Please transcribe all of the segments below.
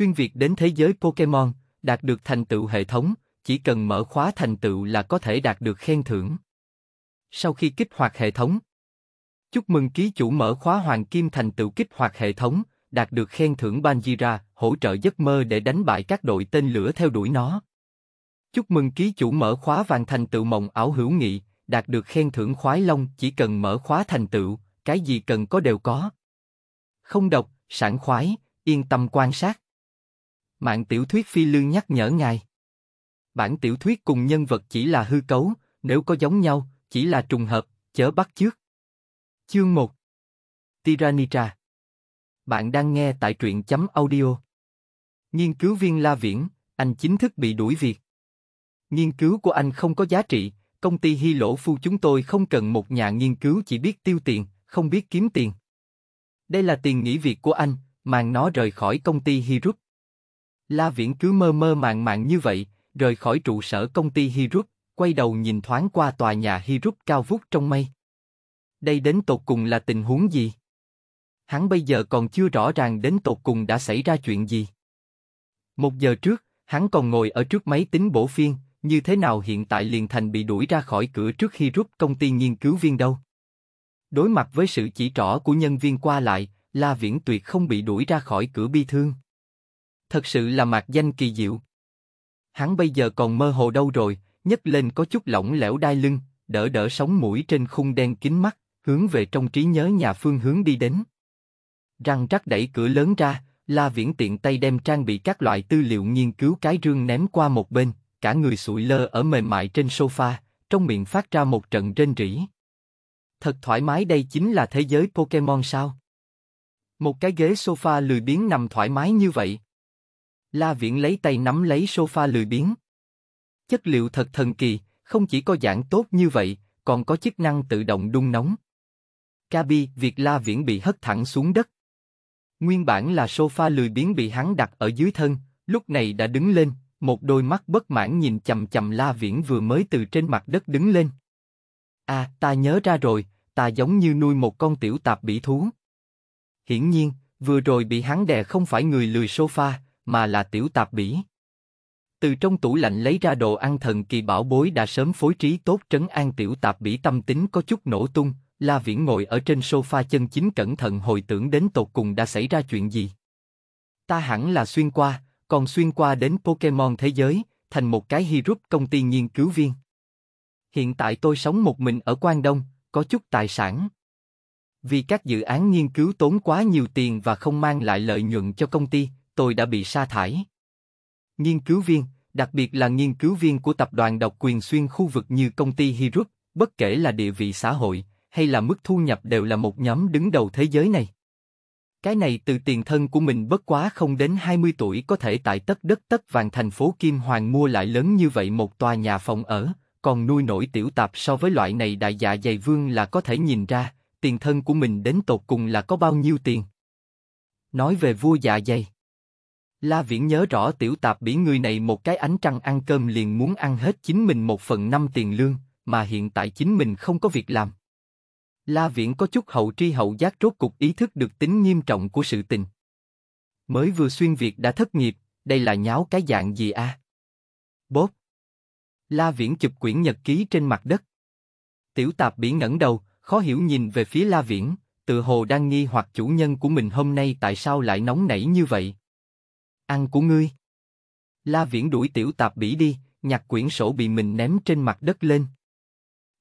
Xuyên Việt đến thế giới Pokemon, đạt được thành tựu hệ thống, chỉ cần mở khóa thành tựu là có thể đạt được khen thưởng. Sau khi kích hoạt hệ thống, chúc mừng ký chủ mở khóa hoàng kim thành tựu kích hoạt hệ thống, đạt được khen thưởng Banjira, hỗ trợ giấc mơ để đánh bại các đội tên lửa theo đuổi nó. Chúc mừng ký chủ mở khóa vàng thành tựu mộng ảo hữu nghị, đạt được khen thưởng khoái long chỉ cần mở khóa thành tựu, cái gì cần có đều có. Không độc, sảng khoái, yên tâm quan sát. Mạng tiểu thuyết phi lương nhắc nhở ngài. Bản tiểu thuyết cùng nhân vật chỉ là hư cấu, nếu có giống nhau, chỉ là trùng hợp, chớ bắt chước. Chương 1 Tiranitra Bạn đang nghe tại truyện chấm audio. Nghiên cứu viên La Viễn, anh chính thức bị đuổi việc. Nghiên cứu của anh không có giá trị, công ty hy lỗ phu chúng tôi không cần một nhà nghiên cứu chỉ biết tiêu tiền, không biết kiếm tiền. Đây là tiền nghỉ việc của anh, mang nó rời khỏi công ty rút. La Viễn cứ mơ mơ màng màng như vậy, rời khỏi trụ sở công ty Hirut, quay đầu nhìn thoáng qua tòa nhà Hirut cao vút trong mây. Đây đến tột cùng là tình huống gì? Hắn bây giờ còn chưa rõ ràng đến tột cùng đã xảy ra chuyện gì. Một giờ trước, hắn còn ngồi ở trước máy tính bổ phiên, như thế nào hiện tại liền thành bị đuổi ra khỏi cửa trước khi rút công ty nghiên cứu viên đâu. Đối mặt với sự chỉ trỏ của nhân viên qua lại, La Viễn Tuyệt không bị đuổi ra khỏi cửa bi thương thật sự là mạc danh kỳ diệu. Hắn bây giờ còn mơ hồ đâu rồi, nhấc lên có chút lỏng lẻo đai lưng, đỡ đỡ sống mũi trên khung đen kính mắt, hướng về trong trí nhớ nhà phương hướng đi đến. Răng rắc đẩy cửa lớn ra, La Viễn tiện tay đem trang bị các loại tư liệu nghiên cứu cái rương ném qua một bên, cả người sụi lơ ở mềm mại trên sofa, trong miệng phát ra một trận rên rỉ. Thật thoải mái đây chính là thế giới Pokemon sao? Một cái ghế sofa lười biếng nằm thoải mái như vậy. La Viễn lấy tay nắm lấy sofa lười biến, Chất liệu thật thần kỳ, không chỉ có dạng tốt như vậy, còn có chức năng tự động đun nóng. Cabi, việc La Viễn bị hất thẳng xuống đất. Nguyên bản là sofa lười biến bị hắn đặt ở dưới thân, lúc này đã đứng lên, một đôi mắt bất mãn nhìn chầm chầm La Viễn vừa mới từ trên mặt đất đứng lên. À, ta nhớ ra rồi, ta giống như nuôi một con tiểu tạp bị thú. Hiển nhiên, vừa rồi bị hắn đè không phải người lười sofa, mà là tiểu tạp bỉ. Từ trong tủ lạnh lấy ra đồ ăn thần kỳ bảo bối đã sớm phối trí tốt trấn an tiểu tạp bỉ tâm tính có chút nổ tung, La Viễn ngồi ở trên sofa chân chính cẩn thận hồi tưởng đến tột cùng đã xảy ra chuyện gì. Ta hẳn là xuyên qua, còn xuyên qua đến Pokemon thế giới, thành một cái Hirup công ty nghiên cứu viên. Hiện tại tôi sống một mình ở Quang Đông, có chút tài sản. Vì các dự án nghiên cứu tốn quá nhiều tiền và không mang lại lợi nhuận cho công ty, tôi đã bị sa thải. Nghiên cứu viên, đặc biệt là nghiên cứu viên của tập đoàn độc quyền xuyên khu vực như công ty Hirut, bất kể là địa vị xã hội hay là mức thu nhập đều là một nhóm đứng đầu thế giới này. Cái này từ tiền thân của mình bất quá không đến 20 tuổi có thể tại tất đất tất vàng thành phố Kim Hoàng mua lại lớn như vậy một tòa nhà phòng ở, còn nuôi nổi tiểu tạp so với loại này đại dạ dày vương là có thể nhìn ra, tiền thân của mình đến tột cùng là có bao nhiêu tiền. Nói về vua dạ dày La Viễn nhớ rõ tiểu tạp bỉ người này một cái ánh trăng ăn cơm liền muốn ăn hết chính mình một phần năm tiền lương, mà hiện tại chính mình không có việc làm. La Viễn có chút hậu tri hậu giác rốt cục ý thức được tính nghiêm trọng của sự tình. Mới vừa xuyên Việt đã thất nghiệp, đây là nháo cái dạng gì a? À? Bốp! La Viễn chụp quyển nhật ký trên mặt đất. Tiểu tạp bỉ ngẩng đầu, khó hiểu nhìn về phía La Viễn, tự hồ đang nghi hoặc chủ nhân của mình hôm nay tại sao lại nóng nảy như vậy, ăn của ngươi. La Viễn đuổi tiểu tạp bỉ đi, nhặt quyển sổ bị mình ném trên mặt đất lên.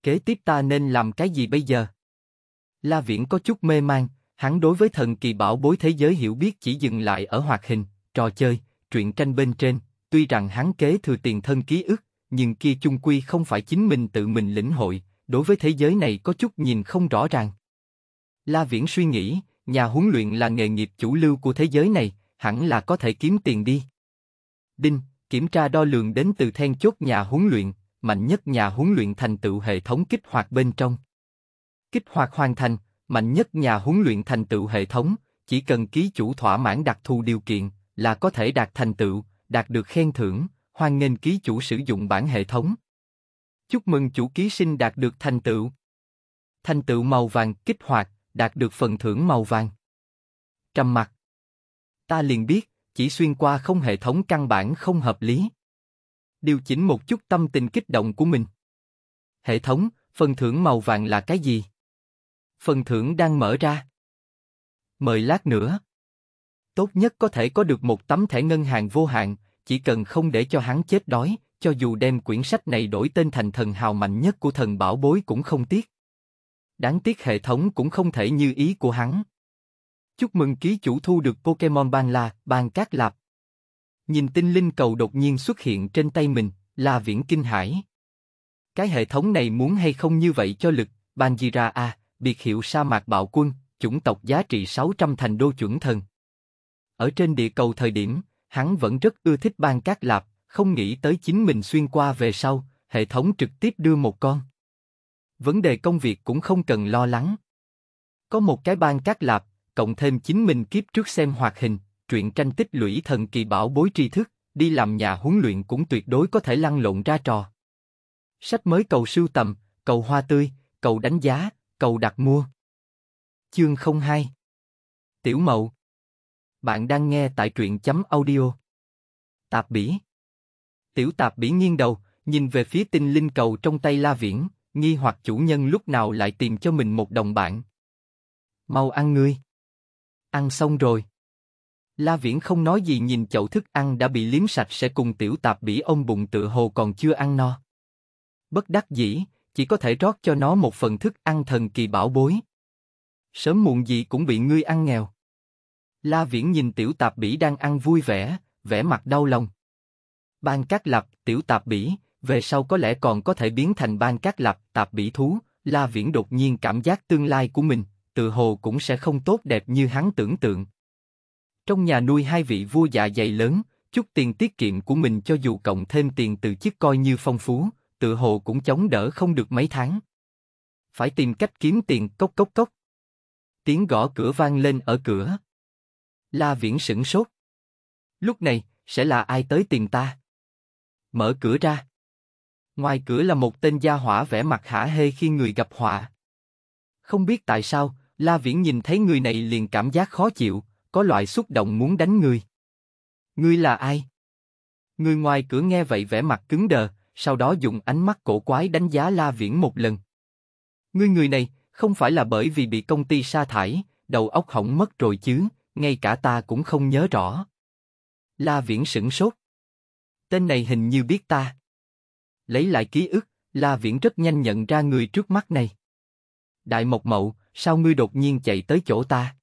Kế tiếp ta nên làm cái gì bây giờ? La Viễn có chút mê mang, hắn đối với thần kỳ bảo bối thế giới hiểu biết chỉ dừng lại ở hoạt hình, trò chơi, truyện tranh bên trên, tuy rằng hắn kế thừa tiền thân ký ức, nhưng kia chung quy không phải chính mình tự mình lĩnh hội, đối với thế giới này có chút nhìn không rõ ràng. La Viễn suy nghĩ, nhà huấn luyện là nghề nghiệp chủ lưu của thế giới này, hẳn là có thể kiếm tiền đi. Đinh, kiểm tra đo lường đến từ then chốt nhà huấn luyện, mạnh nhất nhà huấn luyện thành tựu hệ thống kích hoạt bên trong. Kích hoạt hoàn thành, mạnh nhất nhà huấn luyện thành tựu hệ thống, chỉ cần ký chủ thỏa mãn đặc thù điều kiện là có thể đạt thành tựu, đạt được khen thưởng, hoan nghênh ký chủ sử dụng bản hệ thống. Chúc mừng chủ ký sinh đạt được thành tựu. Thành tựu màu vàng kích hoạt, đạt được phần thưởng màu vàng. Trầm mặt Ta liền biết, chỉ xuyên qua không hệ thống căn bản không hợp lý. Điều chỉnh một chút tâm tình kích động của mình. Hệ thống, phần thưởng màu vàng là cái gì? Phần thưởng đang mở ra. Mời lát nữa. Tốt nhất có thể có được một tấm thẻ ngân hàng vô hạn, chỉ cần không để cho hắn chết đói, cho dù đem quyển sách này đổi tên thành thần hào mạnh nhất của thần bảo bối cũng không tiếc. Đáng tiếc hệ thống cũng không thể như ý của hắn. Chúc mừng ký chủ thu được Pokemon Ban La, Ban Cát Lạp. Nhìn tinh linh cầu đột nhiên xuất hiện trên tay mình, La Viễn kinh hãi. Cái hệ thống này muốn hay không như vậy cho lực, Ban Jira A, biệt hiệu sa mạc bạo quân, chủng tộc giá trị 600 thành đô chuẩn thần. Ở trên địa cầu thời điểm, hắn vẫn rất ưa thích Ban Cát Lạp, không nghĩ tới chính mình xuyên qua về sau, hệ thống trực tiếp đưa một con. Vấn đề công việc cũng không cần lo lắng. Có một cái ban cát lạp, cộng thêm chính mình kiếp trước xem hoạt hình, truyện tranh tích lũy thần kỳ bảo bối tri thức, đi làm nhà huấn luyện cũng tuyệt đối có thể lăn lộn ra trò. Sách mới cầu sưu tầm, cầu hoa tươi, cầu đánh giá, cầu đặt mua. Chương 02 Tiểu Mậu Bạn đang nghe tại truyện chấm audio. Tạp bỉ Tiểu tạp bỉ nghiêng đầu, nhìn về phía tinh linh cầu trong tay La Viễn, nghi hoặc chủ nhân lúc nào lại tìm cho mình một đồng bạn. Mau ăn ngươi. Ăn xong rồi. La Viễn không nói gì nhìn chậu thức ăn đã bị liếm sạch sẽ cùng tiểu tạp bỉ ông bụng tự hồ còn chưa ăn no. Bất đắc dĩ, chỉ có thể rót cho nó một phần thức ăn thần kỳ bảo bối. Sớm muộn gì cũng bị ngươi ăn nghèo. La Viễn nhìn tiểu tạp bỉ đang ăn vui vẻ, vẻ mặt đau lòng. Ban cát lập, tiểu tạp bỉ, về sau có lẽ còn có thể biến thành ban cát lập, tạp bỉ thú. La Viễn đột nhiên cảm giác tương lai của mình, tự hồ cũng sẽ không tốt đẹp như hắn tưởng tượng. Trong nhà nuôi hai vị vua dạ dày lớn, chút tiền tiết kiệm của mình cho dù cộng thêm tiền từ chiếc coi như phong phú, tự hồ cũng chống đỡ không được mấy tháng. Phải tìm cách kiếm tiền cốc cốc cốc. Tiếng gõ cửa vang lên ở cửa. La Viễn sửng sốt. Lúc này, sẽ là ai tới tìm ta? Mở cửa ra. Ngoài cửa là một tên gia hỏa vẻ mặt hả hê khi người gặp họa. Không biết tại sao, La Viễn nhìn thấy người này liền cảm giác khó chịu, có loại xúc động muốn đánh người. Ngươi là ai? Người ngoài cửa nghe vậy vẻ mặt cứng đờ, sau đó dùng ánh mắt cổ quái đánh giá La Viễn một lần. Ngươi người này, không phải là bởi vì bị công ty sa thải, đầu óc hỏng mất rồi chứ, ngay cả ta cũng không nhớ rõ. La Viễn sửng sốt. Tên này hình như biết ta. Lấy lại ký ức, La Viễn rất nhanh nhận ra người trước mắt này. Đại Mộc Mậu, sao ngươi đột nhiên chạy tới chỗ ta?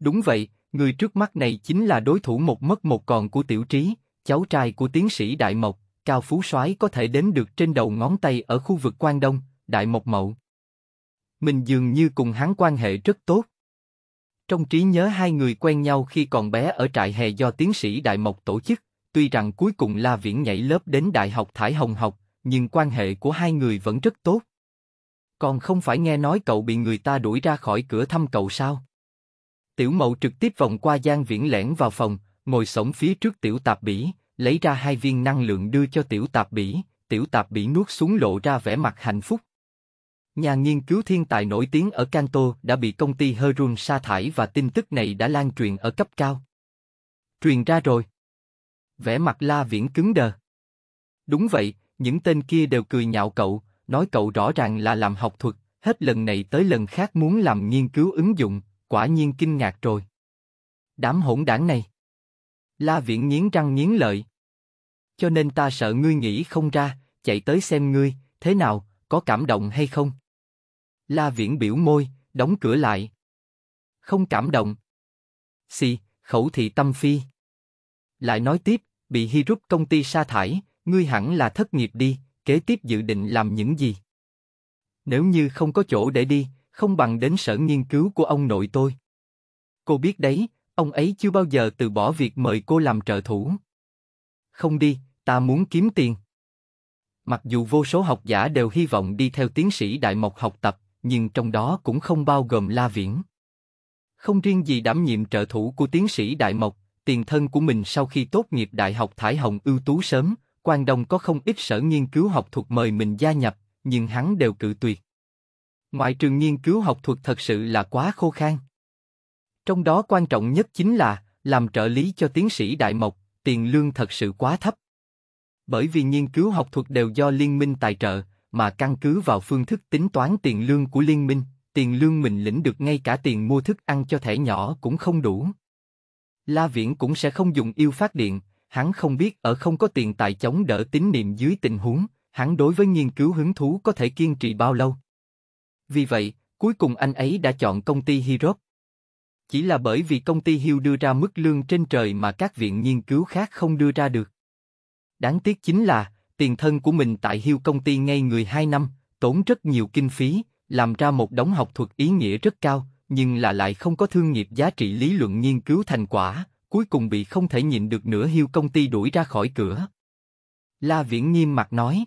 Đúng vậy, người trước mắt này chính là đối thủ một mất một còn của Tiểu Trí, cháu trai của tiến sĩ Đại Mộc, Cao Phú Soái có thể đếm được trên đầu ngón tay ở khu vực Quan Đông, Đại Mộc Mậu. Mình dường như cùng hắn quan hệ rất tốt. Trong trí nhớ hai người quen nhau khi còn bé ở trại hè do tiến sĩ Đại Mộc tổ chức, tuy rằng cuối cùng La Viễn nhảy lớp đến Đại học Thải Hồng học, nhưng quan hệ của hai người vẫn rất tốt. Còn không phải nghe nói cậu bị người ta đuổi ra khỏi cửa thăm cậu sao? Tiểu mậu trực tiếp vòng qua gian viễn lẻn vào phòng, ngồi sổng phía trước tiểu tạp bỉ, lấy ra hai viên năng lượng đưa cho tiểu tạp bỉ, tiểu tạp bỉ nuốt xuống lộ ra vẻ mặt hạnh phúc. Nhà nghiên cứu thiên tài nổi tiếng ở Kanto đã bị công ty Herun sa thải và tin tức này đã lan truyền ở cấp cao. Truyền ra rồi. Vẻ mặt la viễn cứng đờ. Đúng vậy, những tên kia đều cười nhạo cậu, nói cậu rõ ràng là làm học thuật, hết lần này tới lần khác muốn làm nghiên cứu ứng dụng, quả nhiên kinh ngạc rồi. Đám hỗn đảng này. La Viễn nghiến răng nghiến lợi. Cho nên ta sợ ngươi nghĩ không ra, chạy tới xem ngươi, thế nào, có cảm động hay không? La Viễn biểu môi, đóng cửa lại. Không cảm động. Xì, khẩu thị tâm phi. Lại nói tiếp, bị Hirup công ty sa thải, ngươi hẳn là thất nghiệp đi, kế tiếp dự định làm những gì. Nếu như không có chỗ để đi, không bằng đến sở nghiên cứu của ông nội tôi. Cô biết đấy, ông ấy chưa bao giờ từ bỏ việc mời cô làm trợ thủ. Không đi, ta muốn kiếm tiền. Mặc dù vô số học giả đều hy vọng đi theo tiến sĩ Đại Mộc học tập, nhưng trong đó cũng không bao gồm La Viễn. Không riêng gì đảm nhiệm trợ thủ của tiến sĩ Đại Mộc, tiền thân của mình sau khi tốt nghiệp Đại học Thải Hồng ưu tú sớm, Quan Đông có không ít sở nghiên cứu học thuật mời mình gia nhập, nhưng hắn đều cự tuyệt. Ngoại trường nghiên cứu học thuật thật sự là quá khô khan. Trong đó quan trọng nhất chính là làm trợ lý cho tiến sĩ Đại Mộc, tiền lương thật sự quá thấp. Bởi vì nghiên cứu học thuật đều do liên minh tài trợ, mà căn cứ vào phương thức tính toán tiền lương của liên minh, tiền lương mình lĩnh được ngay cả tiền mua thức ăn cho thẻ nhỏ cũng không đủ. La Viễn cũng sẽ không dùng yêu phát điện, Hắn không biết ở không có tiền tài chống đỡ tín niệm dưới tình huống, hắn đối với nghiên cứu hứng thú có thể kiên trì bao lâu. Vì vậy, cuối cùng anh ấy đã chọn công ty Hirok. Chỉ là bởi vì công ty Hill đưa ra mức lương trên trời mà các viện nghiên cứu khác không đưa ra được. Đáng tiếc chính là, tiền thân của mình tại Hill công ty ngay người 2 năm, tốn rất nhiều kinh phí, làm ra một đống học thuật ý nghĩa rất cao, nhưng là lại không có thương nghiệp giá trị lý luận nghiên cứu thành quả, cuối cùng bị không thể nhịn được nữa hiêu công ty đuổi ra khỏi cửa. La Viễn nghiêm mặt nói,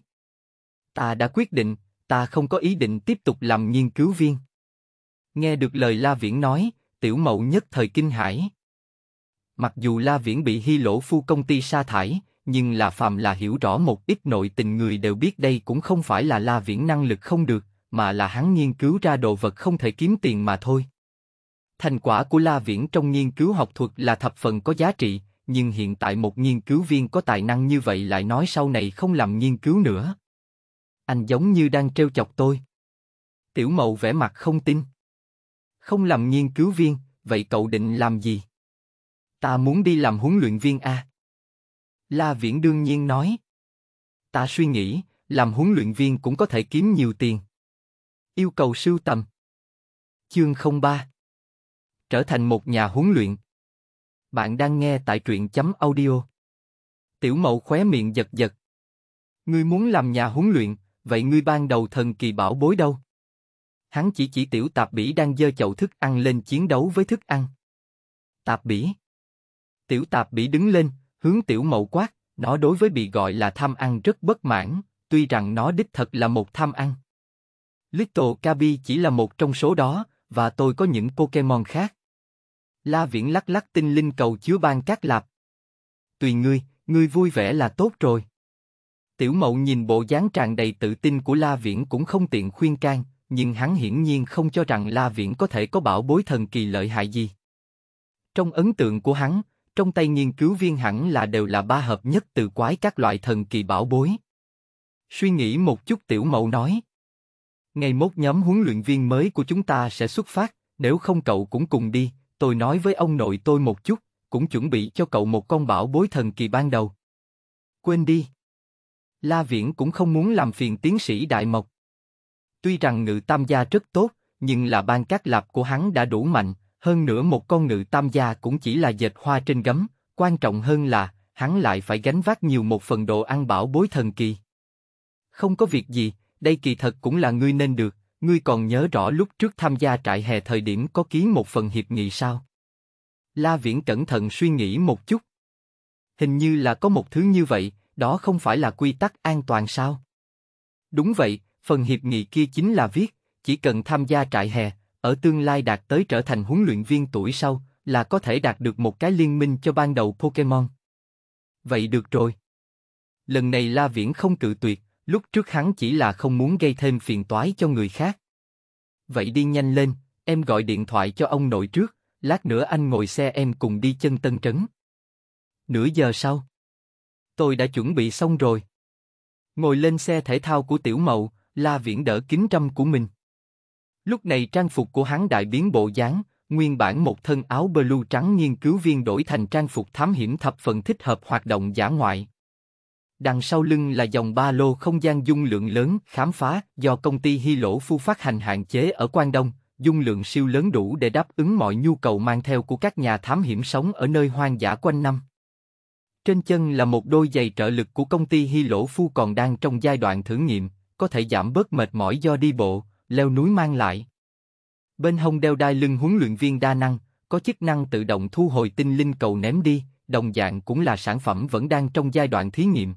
ta đã quyết định, ta không có ý định tiếp tục làm nghiên cứu viên. Nghe được lời La Viễn nói, tiểu mậu nhất thời kinh hãi. Mặc dù La Viễn bị hy lỗ phu công ty sa thải, nhưng là phàm là hiểu rõ một ít nội tình người đều biết đây cũng không phải là La Viễn năng lực không được, mà là hắn nghiên cứu ra đồ vật không thể kiếm tiền mà thôi. Thành quả của La Viễn trong nghiên cứu học thuật là thập phần có giá trị, nhưng hiện tại một nghiên cứu viên có tài năng như vậy lại nói sau này không làm nghiên cứu nữa. Anh giống như đang trêu chọc tôi. Tiểu Mậu vẻ mặt không tin. Không làm nghiên cứu viên, vậy cậu định làm gì? Ta muốn đi làm huấn luyện viên a. La Viễn đương nhiên nói. Ta suy nghĩ, làm huấn luyện viên cũng có thể kiếm nhiều tiền. Yêu cầu sưu tầm. Chương 03 trở thành một nhà huấn luyện. Bạn đang nghe tại truyện chấm audio. Tiểu mậu khóe miệng giật giật. Ngươi muốn làm nhà huấn luyện, vậy ngươi ban đầu thần kỳ bảo bối đâu? Hắn chỉ chỉ tiểu tạp bỉ đang dơ chậu thức ăn lên chiến đấu với thức ăn. Tạp bỉ. Tiểu tạp bỉ đứng lên, hướng tiểu mậu quát, nó đối với bị gọi là tham ăn rất bất mãn, tuy rằng nó đích thật là một tham ăn. Little Kabi chỉ là một trong số đó, và tôi có những Pokemon khác. La Viễn lắc lắc tinh linh cầu chứa ban cát lạp. Tùy ngươi, ngươi vui vẻ là tốt rồi. Tiểu Mậu nhìn bộ dáng tràn đầy tự tin của La Viễn cũng không tiện khuyên can, nhưng hắn hiển nhiên không cho rằng La Viễn có thể có bảo bối thần kỳ lợi hại gì. Trong ấn tượng của hắn, trong tay nghiên cứu viên hẳn là đều là ba hợp nhất từ quái các loại thần kỳ bảo bối. Suy nghĩ một chút Tiểu Mậu nói. Ngày mốt nhóm huấn luyện viên mới của chúng ta sẽ xuất phát, nếu không cậu cũng cùng đi, tôi nói với ông nội tôi một chút, cũng chuẩn bị cho cậu một con bảo bối thần kỳ ban đầu. Quên đi. La Viễn cũng không muốn làm phiền tiến sĩ Đại Mộc. Tuy rằng ngự tam gia rất tốt, nhưng là ban cát lạp của hắn đã đủ mạnh, hơn nữa một con ngự tam gia cũng chỉ là dệt hoa trên gấm, quan trọng hơn là, hắn lại phải gánh vác nhiều một phần đồ ăn bảo bối thần kỳ. Không có việc gì, đây kỳ thật cũng là ngươi nên được, Ngươi còn nhớ rõ lúc trước tham gia trại hè thời điểm có ký một phần hiệp nghị sao? La Viễn cẩn thận suy nghĩ một chút. Hình như là có một thứ như vậy, đó không phải là quy tắc an toàn sao? Đúng vậy, phần hiệp nghị kia chính là viết, chỉ cần tham gia trại hè, ở tương lai đạt tới trở thành huấn luyện viên tuổi sau, là có thể đạt được một cái liên minh cho ban đầu Pokemon. Vậy được rồi. Lần này La Viễn không cự tuyệt, Lúc trước hắn chỉ là không muốn gây thêm phiền toái cho người khác. Vậy đi nhanh lên, em gọi điện thoại cho ông nội trước, lát nữa anh ngồi xe em cùng đi chân tân trấn. Nửa giờ sau. Tôi đã chuẩn bị xong rồi. Ngồi lên xe thể thao của tiểu mậu, La Viễn đỡ kính trăm của mình. Lúc này trang phục của hắn đại biến bộ dáng, nguyên bản một thân áo blue trắng nghiên cứu viên đổi thành trang phục thám hiểm thập phần thích hợp hoạt động giả ngoại. Đằng sau lưng là dòng ba lô không gian dung lượng lớn khám phá do công ty Hy Lỗ Phu phát hành hạn chế ở Quang Đông, dung lượng siêu lớn đủ để đáp ứng mọi nhu cầu mang theo của các nhà thám hiểm sống ở nơi hoang dã quanh năm. Trên chân là một đôi giày trợ lực của công ty Hy Lỗ Phu còn đang trong giai đoạn thử nghiệm, có thể giảm bớt mệt mỏi do đi bộ, leo núi mang lại. Bên hông đeo đai lưng huấn luyện viên đa năng, có chức năng tự động thu hồi tinh linh cầu ném đi, đồng dạng cũng là sản phẩm vẫn đang trong giai đoạn thí nghiệm.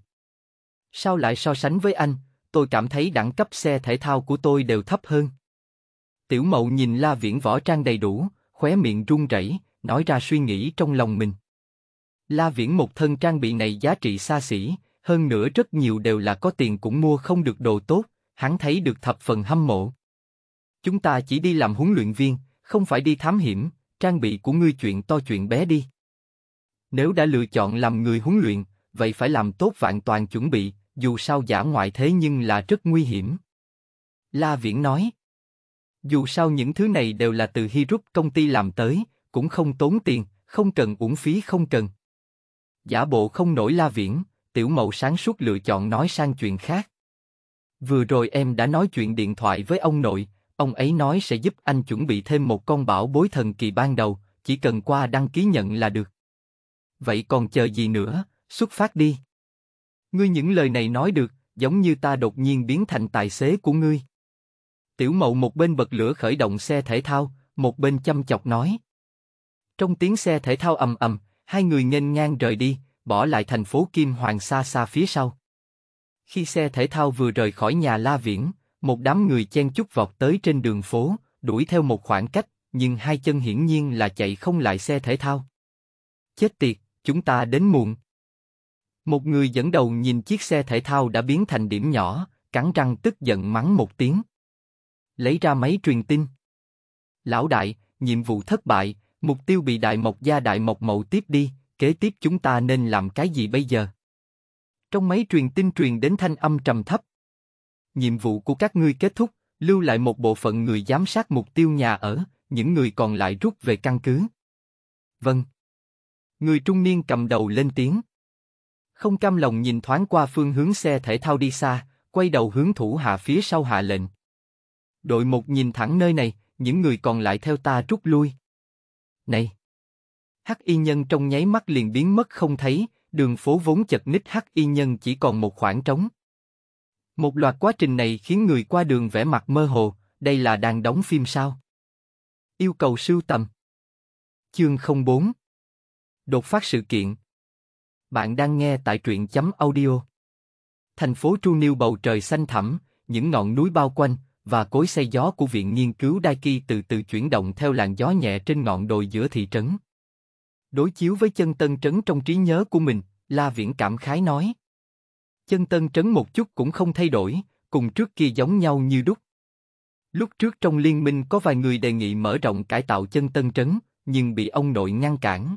Sao lại so sánh với anh, tôi cảm thấy đẳng cấp xe thể thao của tôi đều thấp hơn. Tiểu mậu nhìn La Viễn võ trang đầy đủ, khóe miệng run rẩy, nói ra suy nghĩ trong lòng mình. La Viễn một thân trang bị này giá trị xa xỉ, hơn nữa rất nhiều đều là có tiền cũng mua không được đồ tốt, hắn thấy được thập phần hâm mộ. Chúng ta chỉ đi làm huấn luyện viên, không phải đi thám hiểm, trang bị của ngươi chuyện to chuyện bé đi. Nếu đã lựa chọn làm người huấn luyện, vậy phải làm tốt vạn toàn chuẩn bị, dù sao giả ngoại thế nhưng là rất nguy hiểm. La Viễn nói, dù sao những thứ này đều là từ Hi Rút công ty làm tới, cũng không tốn tiền, không cần uổng phí không cần. Giả bộ không nổi La Viễn, tiểu mậu sáng suốt lựa chọn nói sang chuyện khác. Vừa rồi em đã nói chuyện điện thoại với ông nội, ông ấy nói sẽ giúp anh chuẩn bị thêm một con bảo bối thần kỳ ban đầu, chỉ cần qua đăng ký nhận là được. Vậy còn chờ gì nữa, xuất phát đi. Ngươi những lời này nói được, giống như ta đột nhiên biến thành tài xế của ngươi. Tiểu mậu một bên bật lửa khởi động xe thể thao, một bên chăm chọc nói. Trong tiếng xe thể thao ầm ầm, hai người nghênh ngang rời đi, bỏ lại thành phố Kim Hoàng xa xa phía sau. Khi xe thể thao vừa rời khỏi nhà La Viễn, một đám người chen chúc vọt tới trên đường phố, đuổi theo một khoảng cách, nhưng hai chân hiển nhiên là chạy không lại xe thể thao. Chết tiệt, chúng ta đến muộn. Một người dẫn đầu nhìn chiếc xe thể thao đã biến thành điểm nhỏ, cắn răng tức giận mắng một tiếng. Lấy ra máy truyền tin. Lão đại, nhiệm vụ thất bại, mục tiêu bị đại mộc gia đại mộc mậu tiếp đi, kế tiếp chúng ta nên làm cái gì bây giờ? Trong máy truyền tin truyền đến thanh âm trầm thấp. Nhiệm vụ của các ngươi kết thúc, lưu lại một bộ phận người giám sát mục tiêu nhà ở, những người còn lại rút về căn cứ. Vâng. Người trung niên cầm đầu lên tiếng, không cam lòng nhìn thoáng qua phương hướng xe thể thao đi xa, quay đầu hướng thủ hạ phía sau hạ lệnh. Đội một nhìn thẳng nơi này, những người còn lại theo ta rút lui. Này! Hắc y nhân trong nháy mắt liền biến mất không thấy, đường phố vốn chật ních hắc y nhân chỉ còn một khoảng trống. Một loạt quá trình này khiến người qua đường vẽ mặt mơ hồ, đây là đang đóng phim sao? Yêu cầu sưu tầm. Chương 04 Đột phát sự kiện bạn đang nghe tại truyện chấm audio. Thành phố Truniu bầu trời xanh thẳm, những ngọn núi bao quanh, và cối xay gió của Viện Nghiên cứu Daiki từ từ chuyển động theo làn gió nhẹ trên ngọn đồi giữa thị trấn. Đối chiếu với chân tân trấn trong trí nhớ của mình, La Viễn cảm khái nói. Chân tân trấn một chút cũng không thay đổi, cùng trước kia giống nhau như đúc. Lúc trước trong liên minh có vài người đề nghị mở rộng cải tạo chân tân trấn, nhưng bị ông nội ngăn cản.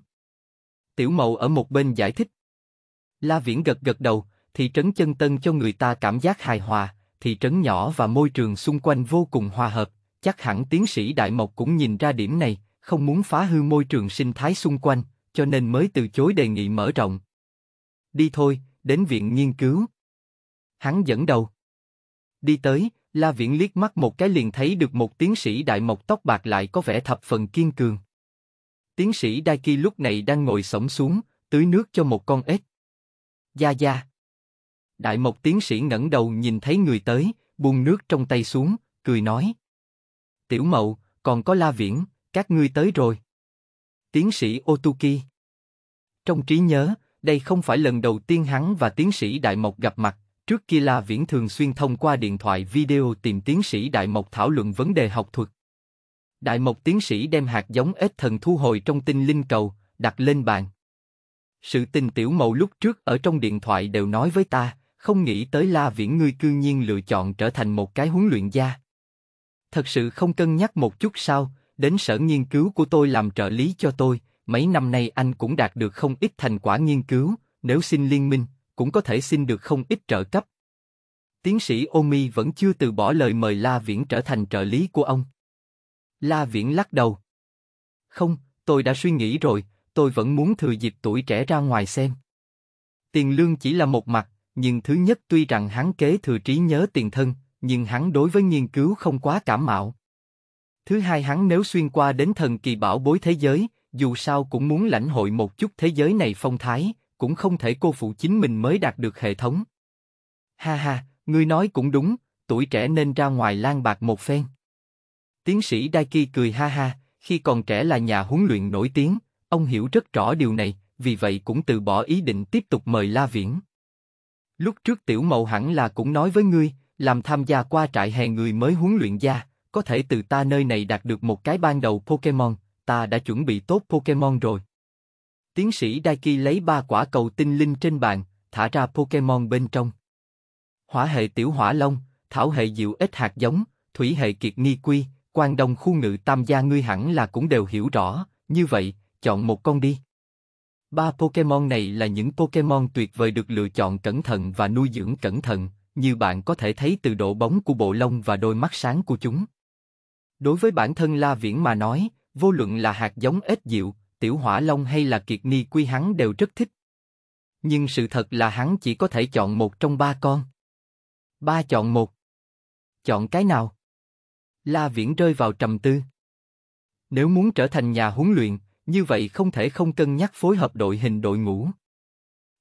Tiểu Mậu ở một bên giải thích, La Viễn gật gật đầu, thị trấn chân tân cho người ta cảm giác hài hòa, thị trấn nhỏ và môi trường xung quanh vô cùng hòa hợp, chắc hẳn tiến sĩ Đại Mộc cũng nhìn ra điểm này, không muốn phá hư môi trường sinh thái xung quanh, cho nên mới từ chối đề nghị mở rộng. Đi thôi, đến viện nghiên cứu. Hắn dẫn đầu. Đi tới, La Viễn liếc mắt một cái liền thấy được một tiến sĩ Đại Mộc tóc bạc lại có vẻ thập phần kiên cường. Tiến sĩ Đai Ki lúc này đang ngồi sổng xuống, tưới nước cho một con ếch. Gia Gia. Đại Mộc tiến sĩ ngẩng đầu nhìn thấy người tới, buông nước trong tay xuống, cười nói. Tiểu Mậu, còn có La Viễn, các ngươi tới rồi. Tiến sĩ Otuki. Trong trí nhớ, đây không phải lần đầu tiên hắn và tiến sĩ Đại Mộc gặp mặt, trước kia La Viễn thường xuyên thông qua điện thoại video tìm tiến sĩ Đại Mộc thảo luận vấn đề học thuật. Đại Mộc tiến sĩ đem hạt giống ếch thần thu hồi trong tinh linh cầu, đặt lên bàn. Sự tình tiểu mậu lúc trước ở trong điện thoại đều nói với ta, không nghĩ tới La Viễn ngươi cư nhiên lựa chọn trở thành một cái huấn luyện gia. Thật sự không cân nhắc một chút sao, đến sở nghiên cứu của tôi làm trợ lý cho tôi, mấy năm nay anh cũng đạt được không ít thành quả nghiên cứu, nếu xin liên minh, cũng có thể xin được không ít trợ cấp. Tiến sĩ Omi vẫn chưa từ bỏ lời mời La Viễn trở thành trợ lý của ông. La Viễn lắc đầu. Không, tôi đã suy nghĩ rồi, tôi vẫn muốn thừa dịp tuổi trẻ ra ngoài xem. Tiền lương chỉ là một mặt, nhưng thứ nhất tuy rằng hắn kế thừa trí nhớ tiền thân, nhưng hắn đối với nghiên cứu không quá cảm mạo. Thứ hai hắn nếu xuyên qua đến thần kỳ bảo bối thế giới, dù sao cũng muốn lãnh hội một chút thế giới này phong thái, cũng không thể cô phụ chính mình mới đạt được hệ thống. Ha ha, ngươi nói cũng đúng, tuổi trẻ nên ra ngoài lang bạc một phen. Tiến sĩ Daiki cười ha ha, khi còn trẻ là nhà huấn luyện nổi tiếng, Ông hiểu rất rõ điều này, vì vậy cũng từ bỏ ý định tiếp tục mời La Viễn. Lúc trước tiểu mậu hẳn là cũng nói với ngươi, làm tham gia qua trại hè người mới huấn luyện gia, có thể từ ta nơi này đạt được một cái ban đầu Pokemon, ta đã chuẩn bị tốt Pokemon rồi. Tiến sĩ Daiki lấy ba quả cầu tinh linh trên bàn, thả ra Pokemon bên trong. Hỏa hệ tiểu hỏa long, thảo hệ diệu ít hạt giống, thủy hệ kiệt nghi quy, quan đông khu ngự tam gia ngươi hẳn là cũng đều hiểu rõ, như vậy, chọn một con đi. Ba Pokemon này là những Pokemon tuyệt vời được lựa chọn cẩn thận và nuôi dưỡng cẩn thận, như bạn có thể thấy từ độ bóng của bộ lông và đôi mắt sáng của chúng. Đối với bản thân La Viễn mà nói, vô luận là hạt giống ếch diệu, tiểu hỏa long hay là kiệt ni quy hắn đều rất thích. Nhưng sự thật là hắn chỉ có thể chọn một trong ba con. Ba chọn một. Chọn cái nào? La Viễn rơi vào trầm tư. Nếu muốn trở thành nhà huấn luyện, như vậy không thể không cân nhắc phối hợp đội hình đội ngũ.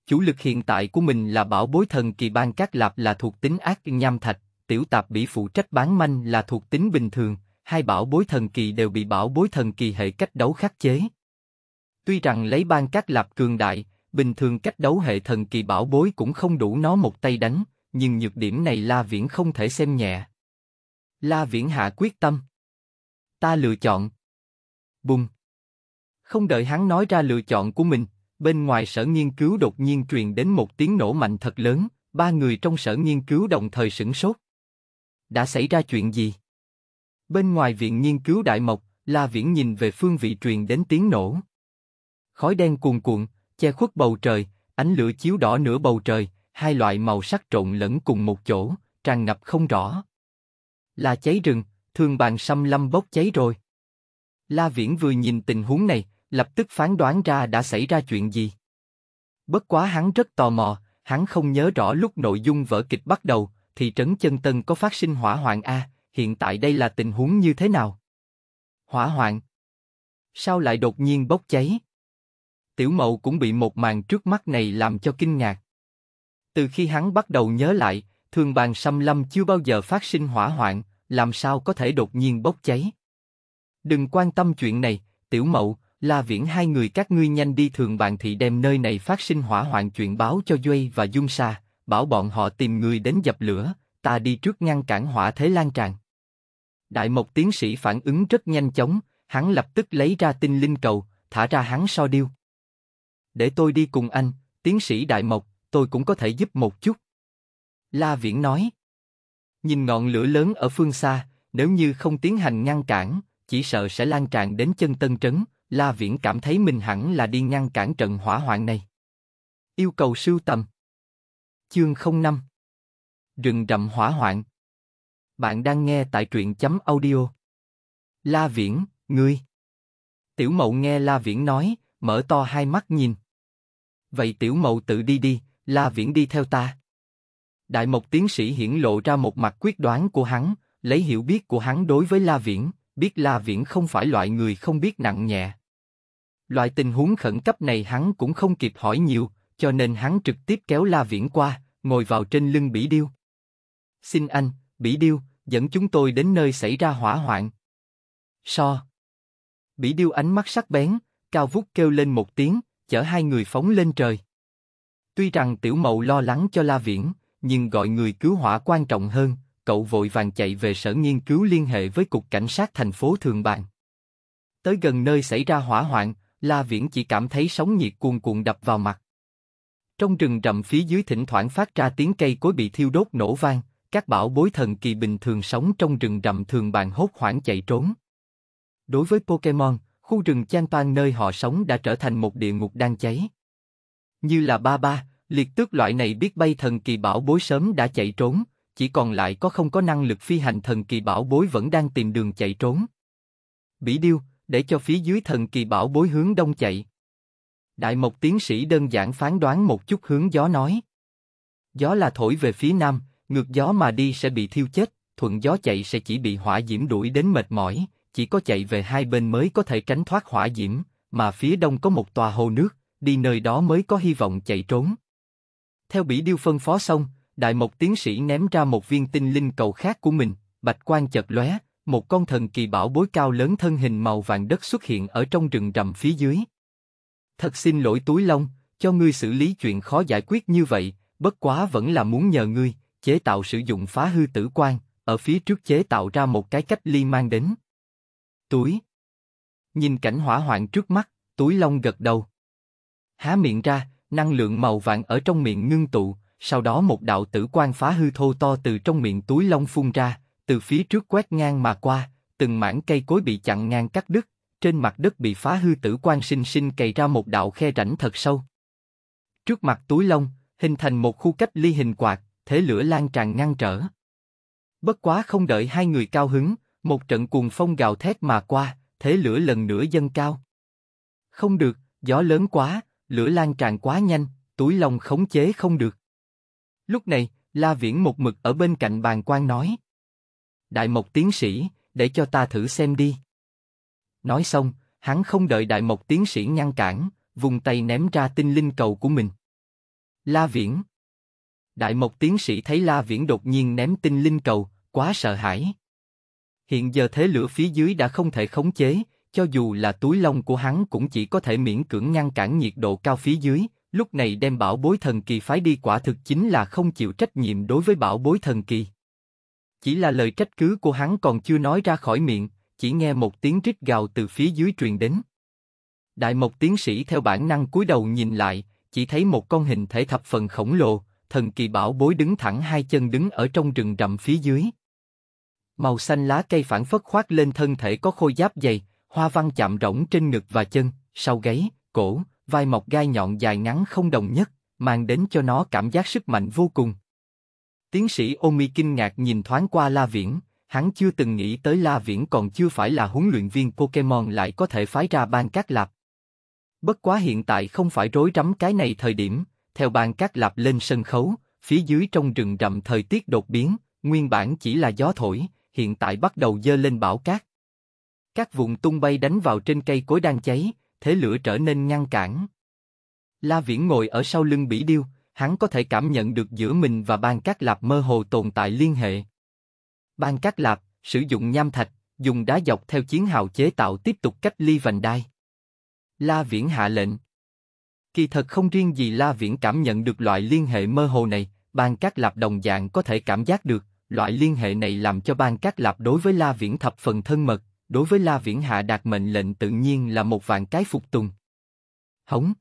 Chủ lực hiện tại của mình là bảo bối thần kỳ ban cát lạp là thuộc tính ác nham thạch, tiểu tạp bị phụ trách bán manh là thuộc tính bình thường, hai bảo bối thần kỳ đều bị bảo bối thần kỳ hệ cách đấu khắc chế. Tuy rằng lấy ban cát lạp cường đại, bình thường cách đấu hệ thần kỳ bảo bối cũng không đủ nó một tay đánh, nhưng nhược điểm này La Viễn không thể xem nhẹ. La Viễn hạ quyết tâm. Ta lựa chọn. Bùng. Không đợi hắn nói ra lựa chọn của mình, bên ngoài sở nghiên cứu đột nhiên truyền đến một tiếng nổ mạnh thật lớn, ba người trong sở nghiên cứu đồng thời sửng sốt. Đã xảy ra chuyện gì? Bên ngoài viện nghiên cứu Đại Mộc, La Viễn nhìn về phương vị truyền đến tiếng nổ. Khói đen cuồn cuộn, che khuất bầu trời, ánh lửa chiếu đỏ nửa bầu trời, hai loại màu sắc trộn lẫn cùng một chỗ, tràn ngập không rõ. Là cháy rừng, thường bàn xăm lâm bốc cháy rồi. La Viễn vừa nhìn tình huống này, lập tức phán đoán ra đã xảy ra chuyện gì. Bất quá hắn rất tò mò, hắn không nhớ rõ lúc nội dung vở kịch bắt đầu, thị trấn Chân Tân có phát sinh hỏa hoạn A, à, hiện tại đây là tình huống như thế nào? Hỏa hoạn? Sao lại đột nhiên bốc cháy? Tiểu Mậu cũng bị một màn trước mắt này làm cho kinh ngạc. Từ khi hắn bắt đầu nhớ lại, thường bàn xăm lâm chưa bao giờ phát sinh hỏa hoạn, làm sao có thể đột nhiên bốc cháy? Đừng quan tâm chuyện này, Tiểu Mậu, La Viễn hai người các ngươi nhanh đi thường bàn thị đem nơi này phát sinh hỏa hoạn chuyện báo cho Duy và Dung Sa, bảo bọn họ tìm người đến dập lửa, ta đi trước ngăn cản hỏa thế lan tràn. Đại Mộc tiến sĩ phản ứng rất nhanh chóng, hắn lập tức lấy ra tinh linh cầu, thả ra hắn so điêu. Để tôi đi cùng anh, tiến sĩ Đại Mộc, tôi cũng có thể giúp một chút. La Viễn nói. Nhìn ngọn lửa lớn ở phương xa, nếu như không tiến hành ngăn cản, chỉ sợ sẽ lan tràn đến chân tân trấn, La Viễn cảm thấy mình hẳn là đi ngăn cản trận hỏa hoạn này. Yêu cầu sưu tầm. Chương 05 Rừng rậm hỏa hoạn Bạn đang nghe tại truyện chấm audio. La Viễn, ngươi. Tiểu mậu nghe La Viễn nói, mở to hai mắt nhìn. Vậy tiểu mậu tự đi đi, La Viễn đi theo ta. Đại Mộc tiến sĩ hiển lộ ra một mặt quyết đoán của hắn, lấy hiểu biết của hắn đối với La Viễn, biết La Viễn không phải loại người không biết nặng nhẹ. Loại tình huống khẩn cấp này hắn cũng không kịp hỏi nhiều, cho nên hắn trực tiếp kéo La Viễn qua, ngồi vào trên lưng Bỉ Điêu. Xin anh, Bỉ Điêu, dẫn chúng tôi đến nơi xảy ra hỏa hoạn. So. Bỉ Điêu ánh mắt sắc bén, cao vút kêu lên một tiếng, chở hai người phóng lên trời. Tuy rằng Tiểu Mậu lo lắng cho La Viễn, nhưng gọi người cứu hỏa quan trọng hơn, cậu vội vàng chạy về sở nghiên cứu liên hệ với cục cảnh sát thành phố Thường Bàn. Tới gần nơi xảy ra hỏa hoạn, La Viễn chỉ cảm thấy sóng nhiệt cuồn cuộn đập vào mặt. Trong rừng rậm phía dưới thỉnh thoảng phát ra tiếng cây cối bị thiêu đốt nổ vang, các bảo bối thần kỳ bình thường sống trong rừng rậm thường bàn hốt hoảng chạy trốn. Đối với Pokemon, khu rừng chan toan nơi họ sống đã trở thành một địa ngục đang cháy. Như là ba ba, liệt tước loại này biết bay thần kỳ bảo bối sớm đã chạy trốn, chỉ còn lại có không có năng lực phi hành thần kỳ bảo bối vẫn đang tìm đường chạy trốn. Bỉ điêu, để cho phía dưới thần kỳ bảo bối hướng đông chạy. Đại Mộc tiến sĩ đơn giản phán đoán một chút hướng gió nói. Gió là thổi về phía nam, ngược gió mà đi sẽ bị thiêu chết, thuận gió chạy sẽ chỉ bị hỏa diễm đuổi đến mệt mỏi, chỉ có chạy về hai bên mới có thể tránh thoát hỏa diễm, mà phía đông có một tòa hồ nước, đi nơi đó mới có hy vọng chạy trốn. Theo Bỉ Điêu phân phó xong, Đại Mộc tiến sĩ ném ra một viên tinh linh cầu khác của mình, bạch quan chợt lóe, một con thần kỳ bảo bối cao lớn thân hình màu vàng đất xuất hiện ở trong rừng rầm phía dưới. Thật xin lỗi túi lông, cho ngươi xử lý chuyện khó giải quyết như vậy, bất quá vẫn là muốn nhờ ngươi, chế tạo sử dụng phá hư tử quan, ở phía trước chế tạo ra một cái cách ly mang đến. Túi Nhìn cảnh hỏa hoạn trước mắt, túi lông gật đầu. Há miệng ra, năng lượng màu vàng ở trong miệng ngưng tụ, sau đó một đạo tử quan phá hư thô to từ trong miệng túi lông phun ra, từ phía trước quét ngang mà qua, từng mảng cây cối bị chặn ngang cắt đứt, trên mặt đất bị phá hư tử quan sinh sinh cày ra một đạo khe rảnh thật sâu. Trước mặt túi lông, hình thành một khu cách ly hình quạt, thế lửa lan tràn ngăn trở. Bất quá không đợi hai người cao hứng, một trận cuồng phong gào thét mà qua, thế lửa lần nữa dâng cao. Không được, gió lớn quá, lửa lan tràn quá nhanh, túi lông khống chế không được. Lúc này, La Viễn một mực ở bên cạnh bàn quan nói. Đại Mộc tiến sĩ, để cho ta thử xem đi. Nói xong, hắn không đợi Đại Mộc tiến sĩ ngăn cản, vùng tay ném ra tinh linh cầu của mình. La Viễn Đại Mộc tiến sĩ thấy La Viễn đột nhiên ném tinh linh cầu, quá sợ hãi. Hiện giờ thế lửa phía dưới đã không thể khống chế, cho dù là túi lông của hắn cũng chỉ có thể miễn cưỡng ngăn cản nhiệt độ cao phía dưới, lúc này đem bảo bối thần kỳ phái đi quả thực chính là không chịu trách nhiệm đối với bảo bối thần kỳ. Chỉ là lời trách cứ của hắn còn chưa nói ra khỏi miệng, chỉ nghe một tiếng rít gào từ phía dưới truyền đến. Đại Mộc tiến sĩ theo bản năng cúi đầu nhìn lại, chỉ thấy một con hình thể thập phần khổng lồ, thần kỳ bảo bối đứng thẳng hai chân đứng ở trong rừng rậm phía dưới. Màu xanh lá cây phản phất khoác lên thân thể có khôi giáp dày, hoa văn chạm rỗng trên ngực và chân, sau gáy, cổ, vai mọc gai nhọn dài ngắn không đồng nhất, mang đến cho nó cảm giác sức mạnh vô cùng. Tiến sĩ Omi kinh ngạc nhìn thoáng qua La Viễn, hắn chưa từng nghĩ tới La Viễn còn chưa phải là huấn luyện viên Pokemon lại có thể phái ra ban cát lạp. Bất quá hiện tại không phải rối rắm cái này thời điểm, theo ban cát lạp lên sân khấu, phía dưới trong rừng rậm thời tiết đột biến, nguyên bản chỉ là gió thổi, hiện tại bắt đầu dơ lên bão cát. Các vùng tung bay đánh vào trên cây cối đang cháy, thế lửa trở nên ngăn cản. La Viễn ngồi ở sau lưng bỉ điêu, hắn có thể cảm nhận được giữa mình và Ban Cát Lạp mơ hồ tồn tại liên hệ. Ban Cát Lạp sử dụng nham thạch, dùng đá dọc theo chiến hào chế tạo tiếp tục cách ly vành đai. La Viễn hạ lệnh. Kỳ thật không riêng gì La Viễn cảm nhận được loại liên hệ mơ hồ này, Ban Cát Lạp đồng dạng có thể cảm giác được, loại liên hệ này làm cho Ban Cát Lạp đối với La Viễn thập phần thân mật, đối với La Viễn hạ đạt mệnh lệnh tự nhiên là một vạn cái phục tùng. Hống.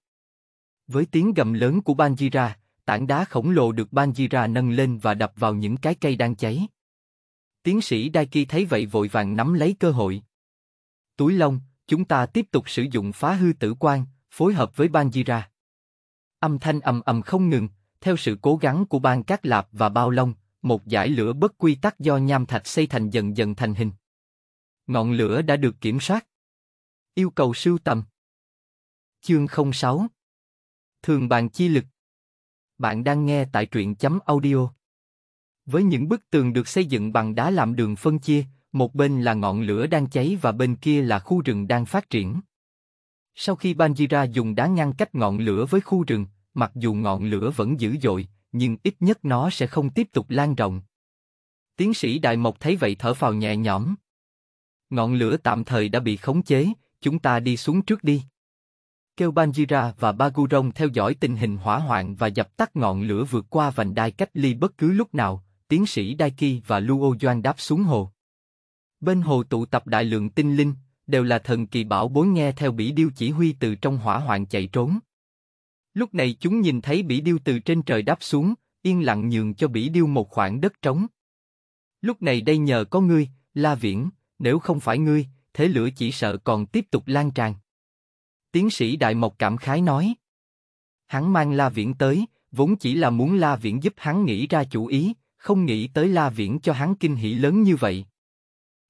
Với tiếng gầm lớn của Banjira, tảng đá khổng lồ được Banjira nâng lên và đập vào những cái cây đang cháy. Tiến sĩ Daiki thấy vậy vội vàng nắm lấy cơ hội. Túi lông, chúng ta tiếp tục sử dụng phá hư tử quan, phối hợp với Banjira. Âm thanh ầm ầm không ngừng, theo sự cố gắng của ban Cát Lạp và Bao lông, một dải lửa bất quy tắc do nham thạch xây thành dần dần thành hình. Ngọn lửa đã được kiểm soát. Yêu cầu sưu tầm. Chương 06 Thường bàn chi lực bạn đang nghe tại truyện chấm audio. Với những bức tường được xây dựng bằng đá làm đường phân chia, một bên là ngọn lửa đang cháy và bên kia là khu rừng đang phát triển. Sau khi Banjira dùng đá ngăn cách ngọn lửa với khu rừng, mặc dù ngọn lửa vẫn dữ dội, nhưng ít nhất nó sẽ không tiếp tục lan rộng. Tiến sĩ Đại Mộc thấy vậy thở phào nhẹ nhõm. Ngọn lửa tạm thời đã bị khống chế, chúng ta đi xuống trước đi kêu Banjira và Bagurong theo dõi tình hình hỏa hoạn và dập tắt ngọn lửa vượt qua vành đai cách ly bất cứ lúc nào, tiến sĩ Daiki và Luo Doan đáp xuống hồ. Bên hồ tụ tập đại lượng tinh linh, đều là thần kỳ bảo bối nghe theo bỉ điêu chỉ huy từ trong hỏa hoạn chạy trốn. Lúc này chúng nhìn thấy bỉ điêu từ trên trời đáp xuống, yên lặng nhường cho bỉ điêu một khoảng đất trống. Lúc này đây nhờ có ngươi, La Viễn, nếu không phải ngươi, thế lửa chỉ sợ còn tiếp tục lan tràn. Tiến sĩ Đại Mộc cảm khái nói. Hắn mang La Viễn tới, vốn chỉ là muốn La Viễn giúp hắn nghĩ ra chủ ý, không nghĩ tới La Viễn cho hắn kinh hỉ lớn như vậy.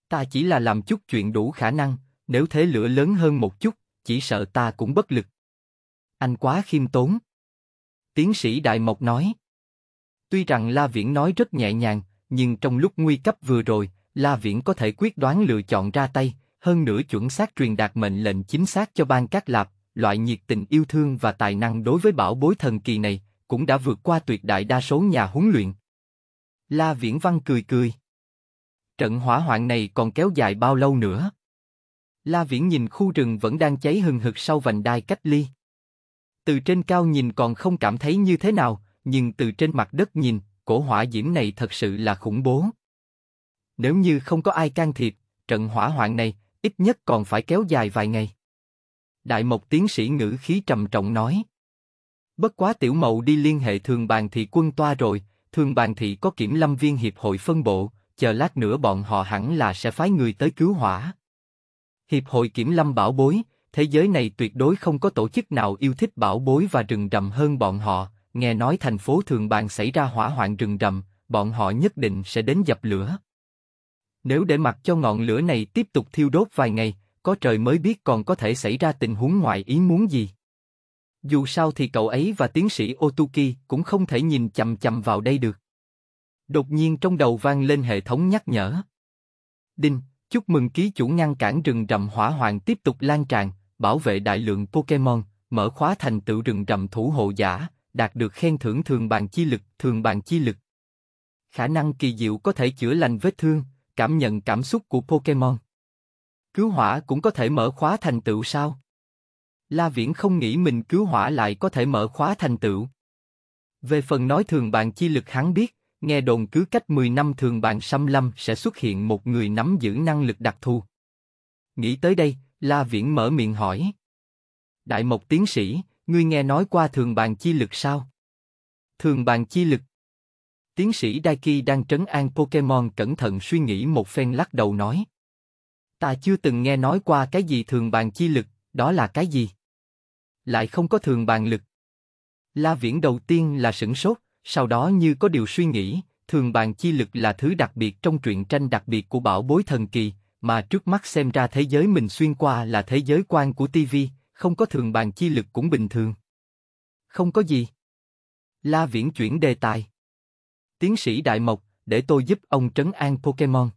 Ta chỉ là làm chút chuyện đủ khả năng, nếu thế lửa lớn hơn một chút, chỉ sợ ta cũng bất lực. Anh quá khiêm tốn. Tiến sĩ Đại Mộc nói. Tuy rằng La Viễn nói rất nhẹ nhàng, nhưng trong lúc nguy cấp vừa rồi, La Viễn có thể quyết đoán lựa chọn ra tay, hơn nữa chuẩn xác truyền đạt mệnh lệnh chính xác cho ban các lạp, loại nhiệt tình yêu thương và tài năng đối với bảo bối thần kỳ này cũng đã vượt qua tuyệt đại đa số nhà huấn luyện. La Viễn Văn cười cười. Trận hỏa hoạn này còn kéo dài bao lâu nữa? La Viễn nhìn khu rừng vẫn đang cháy hừng hực sau vành đai cách ly. Từ trên cao nhìn còn không cảm thấy như thế nào, nhưng từ trên mặt đất nhìn, cổ hỏa diễm này thật sự là khủng bố. Nếu như không có ai can thiệp, trận hỏa hoạn này, ít nhất còn phải kéo dài vài ngày. Đại Mộc tiến sĩ ngữ khí trầm trọng nói. Bất quá tiểu mậu đi liên hệ thường bàn thị quân toa rồi, thường bàn thị có kiểm lâm viên hiệp hội phân bộ, chờ lát nữa bọn họ hẳn là sẽ phái người tới cứu hỏa. Hiệp hội kiểm lâm bảo bối, thế giới này tuyệt đối không có tổ chức nào yêu thích bảo bối và rừng rậm hơn bọn họ, nghe nói thành phố thường bàn xảy ra hỏa hoạn rừng rậm, bọn họ nhất định sẽ đến dập lửa. Nếu để mặc cho ngọn lửa này tiếp tục thiêu đốt vài ngày, có trời mới biết còn có thể xảy ra tình huống ngoại ý muốn gì. Dù sao thì cậu ấy và tiến sĩ Otuki cũng không thể nhìn chầm chầm vào đây được. Đột nhiên trong đầu vang lên hệ thống nhắc nhở. Đinh, chúc mừng ký chủ ngăn cản rừng rậm hỏa hoạn tiếp tục lan tràn, bảo vệ đại lượng Pokemon, mở khóa thành tựu rừng rậm thủ hộ giả, đạt được khen thưởng thường bàn chi lực, thường bàn chi lực. Khả năng kỳ diệu có thể chữa lành vết thương, cảm nhận cảm xúc của Pokemon. Cứu hỏa cũng có thể mở khóa thành tựu sao? La Viễn không nghĩ mình cứu hỏa lại có thể mở khóa thành tựu. Về phần nói thường bàn chi lực hắn biết, nghe đồn cứ cách 10 năm thường bàn xăm lâm sẽ xuất hiện một người nắm giữ năng lực đặc thù. Nghĩ tới đây, La Viễn mở miệng hỏi. Đại Mộc Tiến Sĩ, ngươi nghe nói qua thường bàn chi lực sao? Thường bàn chi lực Tiến sĩ Daiki đang trấn an Pokemon cẩn thận suy nghĩ một phen lắc đầu nói. Ta chưa từng nghe nói qua cái gì thường bàn chi lực, đó là cái gì? Lại không có thường bàn lực. La Viễn đầu tiên là sửng sốt, sau đó như có điều suy nghĩ, thường bàn chi lực là thứ đặc biệt trong truyện tranh đặc biệt của bảo bối thần kỳ, mà trước mắt xem ra thế giới mình xuyên qua là thế giới quan của TV, không có thường bàn chi lực cũng bình thường. Không có gì. La Viễn chuyển đề tài. Tiến sĩ Đại Mộc, để tôi giúp ông trấn an Pokemon.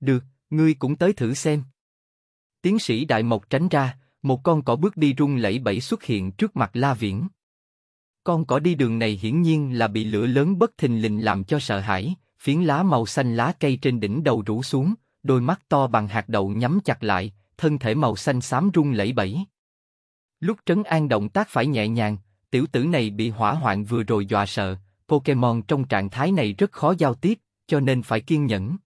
Được, ngươi cũng tới thử xem. Tiến sĩ Đại Mộc tránh ra, một con cỏ bước đi rung lẫy bẫy xuất hiện trước mặt La Viễn. Con cỏ đi đường này hiển nhiên là bị lửa lớn bất thình lình làm cho sợ hãi, phiến lá màu xanh lá cây trên đỉnh đầu rủ xuống, đôi mắt to bằng hạt đậu nhắm chặt lại, thân thể màu xanh xám rung lẫy bẫy. Lúc trấn an động tác phải nhẹ nhàng, tiểu tử này bị hỏa hoạn vừa rồi dọa sợ, Pokemon trong trạng thái này rất khó giao tiếp, cho nên phải kiên nhẫn.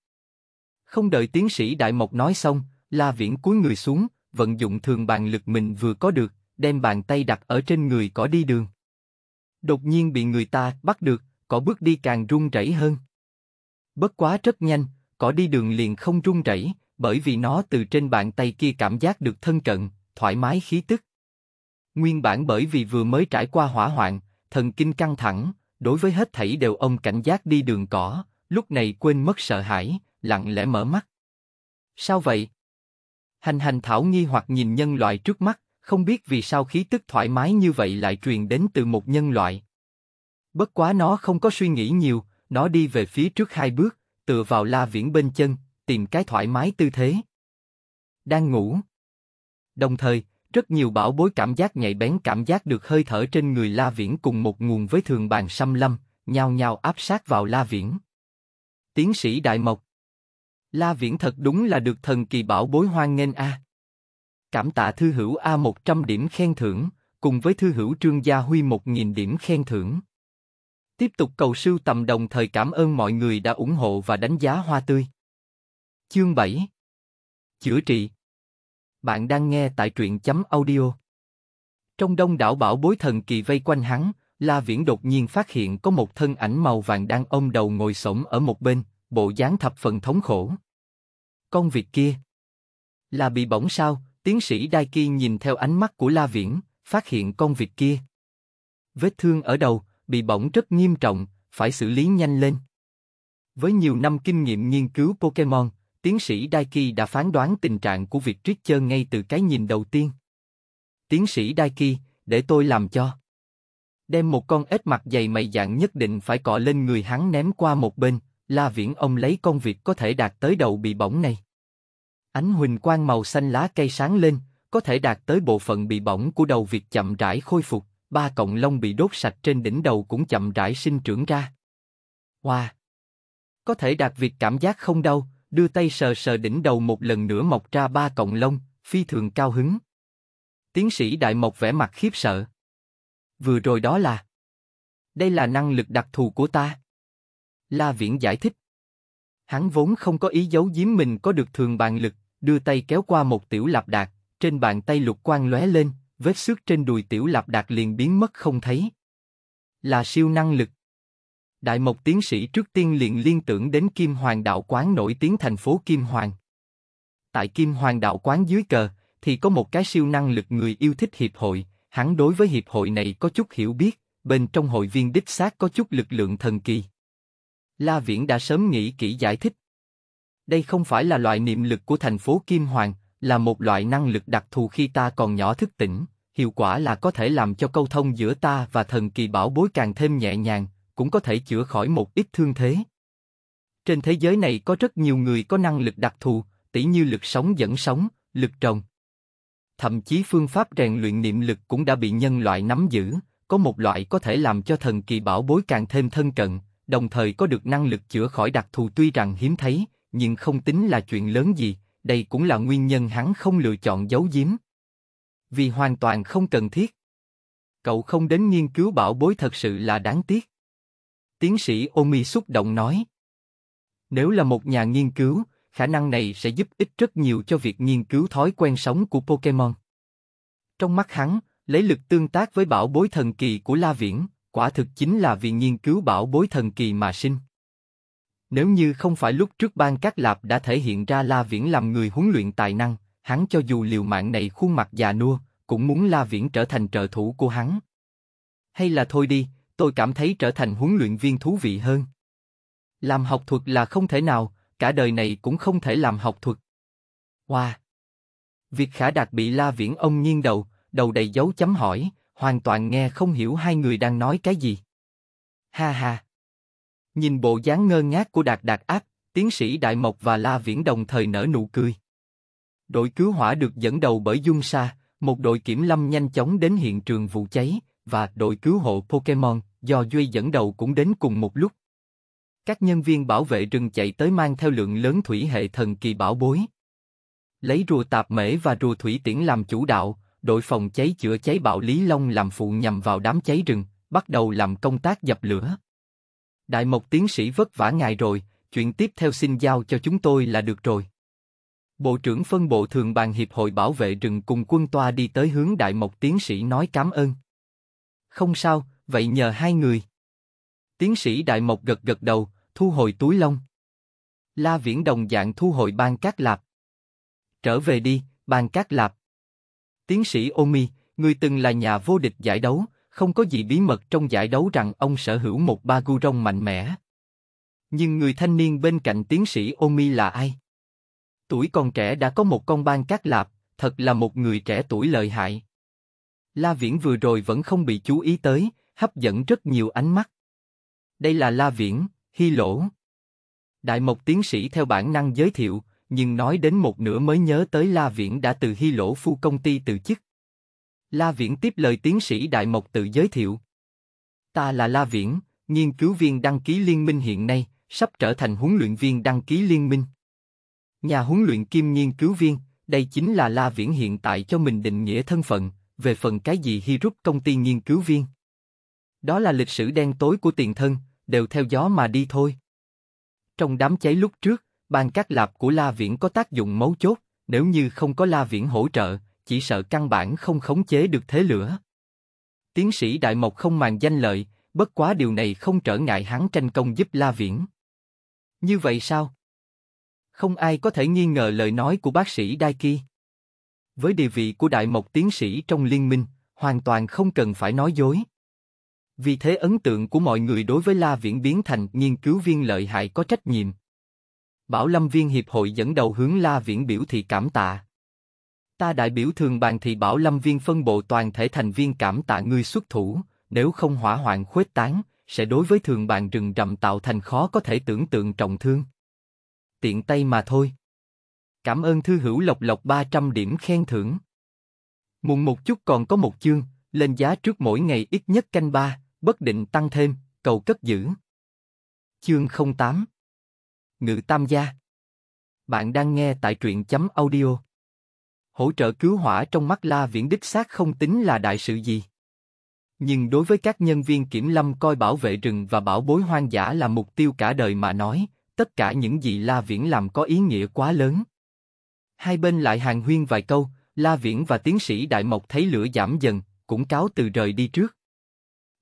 Không đợi tiến sĩ Đại Mộc nói xong, La Viễn cúi người xuống, vận dụng thường bàn lực mình vừa có được, đem bàn tay đặt ở trên người cỏ đi đường. Đột nhiên bị người ta bắt được, cỏ bước đi càng run rẩy hơn. Bất quá rất nhanh, cỏ đi đường liền không run rẩy, bởi vì nó từ trên bàn tay kia cảm giác được thân cận, thoải mái khí tức. Nguyên bản bởi vì vừa mới trải qua hỏa hoạn, thần kinh căng thẳng, đối với hết thảy đều ông cảnh giác đi đường cỏ, lúc này quên mất sợ hãi, lặng lẽ mở mắt. Sao vậy? Hành hành thảo nghi hoặc nhìn nhân loại trước mắt, không biết vì sao khí tức thoải mái như vậy lại truyền đến từ một nhân loại. Bất quá nó không có suy nghĩ nhiều, nó đi về phía trước hai bước, tựa vào la viễn bên chân, tìm cái thoải mái tư thế. Đang ngủ. Đồng thời, rất nhiều bảo bối cảm giác nhạy bén cảm giác được hơi thở trên người La Viễn cùng một nguồn với thường bàn xăm lâm, nhao nhao áp sát vào La Viễn. Tiến sĩ Đại Mộc La Viễn thật đúng là được thần kỳ bảo bối hoan nghênh A. Cảm tạ thư hữu A100 điểm khen thưởng, cùng với thư hữu Trương Gia Huy 1.000 điểm khen thưởng. Tiếp tục cầu sưu tầm đồng thời cảm ơn mọi người đã ủng hộ và đánh giá hoa tươi. Chương 7 Chữa trị bạn đang nghe tại truyện chấm audio. Trong đông đảo bảo bối thần kỳ vây quanh hắn, La Viễn đột nhiên phát hiện có một thân ảnh màu vàng đang ôm đầu ngồi sổng ở một bên, bộ dáng thập phần thống khổ. Con việc kia là bị bỏng sao? Tiến sĩ Đai Ki nhìn theo ánh mắt của La Viễn, phát hiện con việc kia. Vết thương ở đầu, bị bỏng rất nghiêm trọng, phải xử lý nhanh lên. Với nhiều năm kinh nghiệm nghiên cứu Pokemon, tiến sĩ Daiki đã phán đoán tình trạng của việc triết chơ ngay từ cái nhìn đầu tiên. Tiến sĩ Daiki, để tôi làm cho. Đem một con ếch mặt dày mày dạng nhất định phải cọ lên người hắn ném qua một bên, La Viễn ông lấy công việc có thể đạt tới đầu bị bỏng này. Ánh huỳnh quang màu xanh lá cây sáng lên, có thể đạt tới bộ phận bị bỏng của đầu việc chậm rãi khôi phục, ba cọng lông bị đốt sạch trên đỉnh đầu cũng chậm rãi sinh trưởng ra. Hoa! Wow. Có thể đạt việc cảm giác không đau, đưa tay sờ sờ đỉnh đầu một lần nữa mọc ra ba cọng lông, phi thường cao hứng. Tiến sĩ Đại Mộc vẻ mặt khiếp sợ. Vừa rồi đó là... Đây là năng lực đặc thù của ta. La Viễn giải thích. Hắn vốn không có ý giấu giếm mình có được thường bàn lực, đưa tay kéo qua một tiểu lạp đạt, trên bàn tay lục quang lóe lên, vết xước trên đùi tiểu lạp đạt liền biến mất không thấy. Là siêu năng lực. Đại Mộc tiến sĩ trước tiên liền liên tưởng đến Kim Hoàng Đạo Quán nổi tiếng thành phố Kim Hoàng. Tại Kim Hoàng Đạo Quán dưới cờ, thì có một cái siêu năng lực người yêu thích hiệp hội, hắn đối với hiệp hội này có chút hiểu biết, bên trong hội viên đích xác có chút lực lượng thần kỳ. La Viễn đã sớm nghĩ kỹ giải thích. Đây không phải là loại niệm lực của thành phố Kim Hoàng, là một loại năng lực đặc thù khi ta còn nhỏ thức tỉnh, hiệu quả là có thể làm cho câu thông giữa ta và thần kỳ bảo bối càng thêm nhẹ nhàng, cũng có thể chữa khỏi một ít thương thế. Trên thế giới này có rất nhiều người có năng lực đặc thù, tỉ như lực sống dẫn sống, lực trồng. Thậm chí phương pháp rèn luyện niệm lực cũng đã bị nhân loại nắm giữ, có một loại có thể làm cho thần kỳ bảo bối càng thêm thân cận, đồng thời có được năng lực chữa khỏi đặc thù tuy rằng hiếm thấy, nhưng không tính là chuyện lớn gì, đây cũng là nguyên nhân hắn không lựa chọn giấu giếm. Vì hoàn toàn không cần thiết. Cậu không đến nghiên cứu bảo bối thật sự là đáng tiếc. Tiến sĩ Omi xúc động nói. Nếu là một nhà nghiên cứu, khả năng này sẽ giúp ích rất nhiều cho việc nghiên cứu thói quen sống của Pokemon. Trong mắt hắn, lấy lực tương tác với bảo bối thần kỳ của La Viễn, quả thực chính là vì nghiên cứu bảo bối thần kỳ mà sinh. Nếu như không phải lúc trước ban Cát lạp đã thể hiện ra La Viễn làm người huấn luyện tài năng, hắn cho dù liều mạng này khuôn mặt già nua, cũng muốn La Viễn trở thành trợ thủ của hắn. Hay là thôi đi, tôi cảm thấy trở thành huấn luyện viên thú vị hơn. Làm học thuật là không thể nào, cả đời này cũng không thể làm học thuật. Wow! Việc khả đạt bị la viễn ông nghiêng đầu, đầu đầy dấu chấm hỏi, hoàn toàn nghe không hiểu hai người đang nói cái gì. Ha ha! Nhìn bộ dáng ngơ ngác của đạt đạt áp, tiến sĩ Đại Mộc và La Viễn đồng thời nở nụ cười. Đội cứu hỏa được dẫn đầu bởi Dung Sa, một đội kiểm lâm nhanh chóng đến hiện trường vụ cháy, và đội cứu hộ Pokemon, do Duy dẫn đầu cũng đến cùng một lúc. Các nhân viên bảo vệ rừng chạy tới mang theo lượng lớn thủy hệ thần kỳ bảo bối. Lấy rùa tạp mễ và rùa thủy tiễn làm chủ đạo, đội phòng cháy chữa cháy bạo Lý Long làm phụ nhằm vào đám cháy rừng, bắt đầu làm công tác dập lửa. Đại Mộc tiến sĩ vất vả ngài rồi, chuyện tiếp theo xin giao cho chúng tôi là được rồi. Bộ trưởng phân bộ thường bàn hiệp hội bảo vệ rừng cùng quân toa đi tới hướng Đại Mộc tiến sĩ nói cảm ơn. Không sao, vậy nhờ hai người. Tiến sĩ Đại Mộc gật gật đầu, thu hồi túi lông. La Viễn đồng dạng thu hồi ban cát lạp. Trở về đi, ban cát lạp. Tiến sĩ Omi, người từng là nhà vô địch giải đấu, không có gì bí mật trong giải đấu rằng ông sở hữu một ba gu rong mạnh mẽ. Nhưng người thanh niên bên cạnh tiến sĩ Omi là ai? Tuổi còn trẻ đã có một con ban cát lạp, thật là một người trẻ tuổi lợi hại. La Viễn vừa rồi vẫn không bị chú ý tới, hấp dẫn rất nhiều ánh mắt. Đây là La Viễn, Hy Lỗ. Đại Mộc tiến sĩ theo bản năng giới thiệu, nhưng nói đến một nửa mới nhớ tới La Viễn đã từ Hy Lỗ Phu công ty từ chức. La Viễn tiếp lời tiến sĩ Đại Mộc tự giới thiệu. Ta là La Viễn, nghiên cứu viên đăng ký liên minh hiện nay, sắp trở thành huấn luyện viên đăng ký liên minh. Nhà huấn luyện kim nghiên cứu viên, đây chính là La Viễn hiện tại cho mình định nghĩa thân phận, về phần cái gì rút công ty nghiên cứu viên. Đó là lịch sử đen tối của tiền thân, đều theo gió mà đi thôi. Trong đám cháy lúc trước, ban cát lạp của La Viễn có tác dụng mấu chốt, nếu như không có La Viễn hỗ trợ, chỉ sợ căn bản không khống chế được thế lửa. Tiến sĩ Đại Mộc không màng danh lợi, bất quá điều này không trở ngại hắn tranh công giúp La Viễn. Như vậy sao? Không ai có thể nghi ngờ lời nói của bác sĩ Đai Ki. Với địa vị của Đại Mộc tiến sĩ trong liên minh, hoàn toàn không cần phải nói dối. Vì thế ấn tượng của mọi người đối với La Viễn biến thành nghiên cứu viên lợi hại có trách nhiệm. Bảo Lâm Viên Hiệp hội dẫn đầu hướng La Viễn biểu thị cảm tạ. Ta đại biểu thường bàn thì Bảo Lâm Viên phân bộ toàn thể thành viên cảm tạ ngươi xuất thủ, nếu không hỏa hoạn khuếch tán, sẽ đối với thường bàn rừng rậm tạo thành khó có thể tưởng tượng trọng thương. Tiện tay mà thôi. Cảm ơn thư hữu lộc lộc 300 điểm khen thưởng. Muộn một chút còn có một chương, lên giá trước mỗi ngày ít nhất canh ba bất định tăng thêm, cầu cất giữ. Chương 08 Ngự Tam Gia Bạn đang nghe tại truyện chấm audio. Hỗ trợ cứu hỏa trong mắt La Viễn đích xác không tính là đại sự gì. Nhưng đối với các nhân viên kiểm lâm coi bảo vệ rừng và bảo bối hoang dã là mục tiêu cả đời mà nói, tất cả những gì La Viễn làm có ý nghĩa quá lớn. Hai bên lại hàng huyên vài câu, La Viễn và tiến sĩ Đại Mộc thấy lửa giảm dần, cũng cáo từ rời đi trước.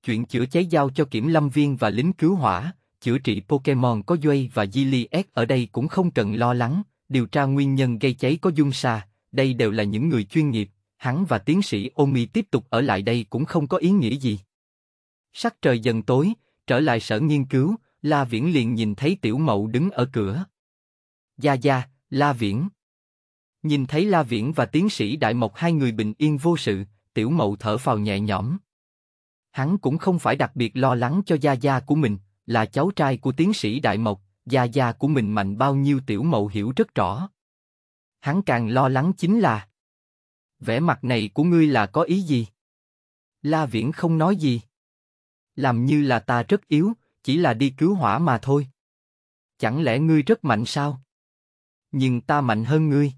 Chuyện chữa cháy giao cho kiểm lâm viên và lính cứu hỏa, chữa trị Pokemon có Duy và Gillies ở đây cũng không cần lo lắng, điều tra nguyên nhân gây cháy có Dung Sa, đây đều là những người chuyên nghiệp, hắn và tiến sĩ Omi tiếp tục ở lại đây cũng không có ý nghĩa gì. Sắc trời dần tối, trở lại sở nghiên cứu, La Viễn liền nhìn thấy Tiểu Mậu đứng ở cửa. Gia Gia, La Viễn. Nhìn thấy La Viễn và tiến sĩ Đại Mộc hai người bình yên vô sự, Tiểu Mậu thở phào nhẹ nhõm. Hắn cũng không phải đặc biệt lo lắng cho gia gia của mình, là cháu trai của tiến sĩ Đại Mộc, gia gia của mình mạnh bao nhiêu tiểu mậu hiểu rất rõ. Hắn càng lo lắng chính là vẻ mặt này của ngươi là có ý gì? La Viễn không nói gì. Làm như là ta rất yếu, chỉ là đi cứu hỏa mà thôi. Chẳng lẽ ngươi rất mạnh sao? Nhưng ta mạnh hơn ngươi.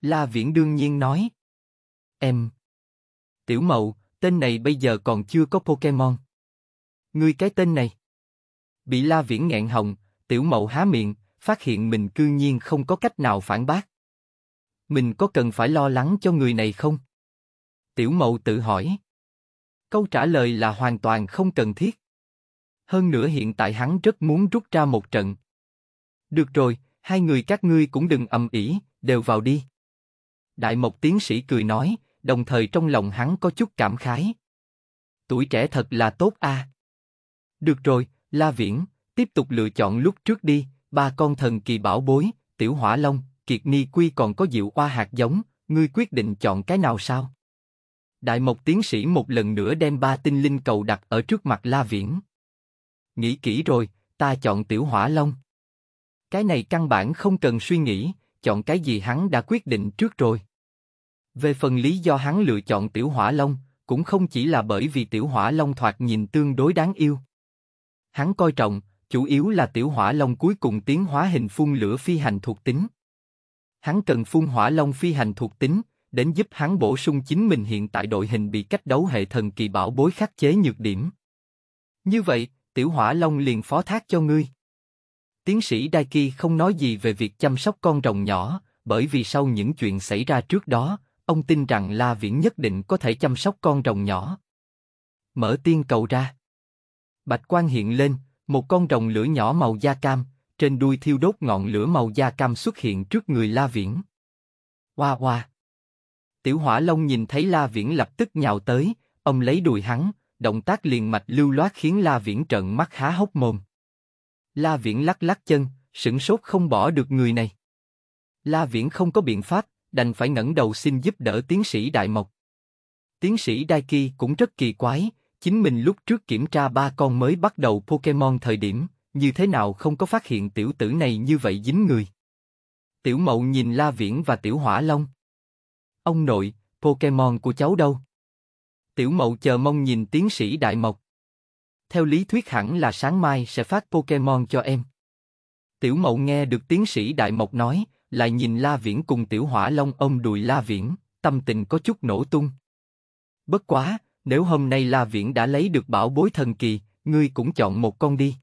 La Viễn đương nhiên nói. Em. Tiểu Mậu, tên này bây giờ còn chưa có Pokemon. Ngươi cái tên này. Bị La Viễn nghẹn hồng tiểu mậu há miệng, phát hiện mình cư nhiên không có cách nào phản bác. Mình có cần phải lo lắng cho người này không? Tiểu mậu tự hỏi. Câu trả lời là hoàn toàn không cần thiết. Hơn nữa hiện tại hắn rất muốn rút ra một trận. Được rồi, hai người các ngươi cũng đừng ầm ĩ, đều vào đi. Đại Mộc tiến sĩ cười nói, đồng thời trong lòng hắn có chút cảm khái. Tuổi trẻ thật là tốt a. À. Được rồi, La Viễn, tiếp tục lựa chọn lúc trước đi, ba con thần kỳ bảo bối, tiểu hỏa long, kiệt ni quy còn có diệu hoa hạt giống, ngươi quyết định chọn cái nào sao? Đại Mộc tiến sĩ một lần nữa đem ba tinh linh cầu đặt ở trước mặt La Viễn. Nghĩ kỹ rồi, ta chọn tiểu hỏa long. Cái này căn bản không cần suy nghĩ, chọn cái gì hắn đã quyết định trước rồi. Về phần lý do hắn lựa chọn Tiểu Hỏa Long, cũng không chỉ là bởi vì Tiểu Hỏa Long thoạt nhìn tương đối đáng yêu. Hắn coi trọng, chủ yếu là Tiểu Hỏa Long cuối cùng tiến hóa hình phun lửa phi hành thuộc tính. Hắn cần phun Hỏa Long phi hành thuộc tính, đến giúp hắn bổ sung chính mình hiện tại đội hình bị cách đấu hệ thần kỳ bảo bối khắc chế nhược điểm. Như vậy, Tiểu Hỏa Long liền phó thác cho ngươi. Tiến sĩ Daiki không nói gì về việc chăm sóc con rồng nhỏ, bởi vì sau những chuyện xảy ra trước đó, ông tin rằng La Viễn nhất định có thể chăm sóc con rồng nhỏ. Mở tiên cầu ra. Bạch quang hiện lên, một con rồng lửa nhỏ màu da cam, trên đuôi thiêu đốt ngọn lửa màu da cam xuất hiện trước người La Viễn. Hoa hoa. Tiểu hỏa long nhìn thấy La Viễn lập tức nhào tới, ông lấy đùi hắn, động tác liền mạch lưu loát khiến La Viễn trợn mắt há hốc mồm. La Viễn lắc lắc chân, sững sốt không bỏ được người này. La Viễn không có biện pháp, đành phải ngẩng đầu xin giúp đỡ tiến sĩ Đại Mộc. Tiến sĩ Đai Ki cũng rất kỳ quái, chính mình lúc trước kiểm tra ba con mới bắt đầu Pokemon thời điểm, như thế nào không có phát hiện tiểu tử này như vậy dính người. Tiểu Mậu nhìn La Viễn và Tiểu Hỏa Long. Ông nội, Pokemon của cháu đâu? Tiểu Mậu chờ mong nhìn tiến sĩ Đại Mộc. Theo lý thuyết hẳn là sáng mai sẽ phát Pokemon cho em. Tiểu Mậu nghe được tiến sĩ Đại Mộc nói, lại nhìn La Viễn cùng Tiểu Hỏa Long ôm đùi La Viễn, tâm tình có chút nổ tung. Bất quá, nếu hôm nay La Viễn đã lấy được bảo bối thần kỳ, ngươi cũng chọn một con đi.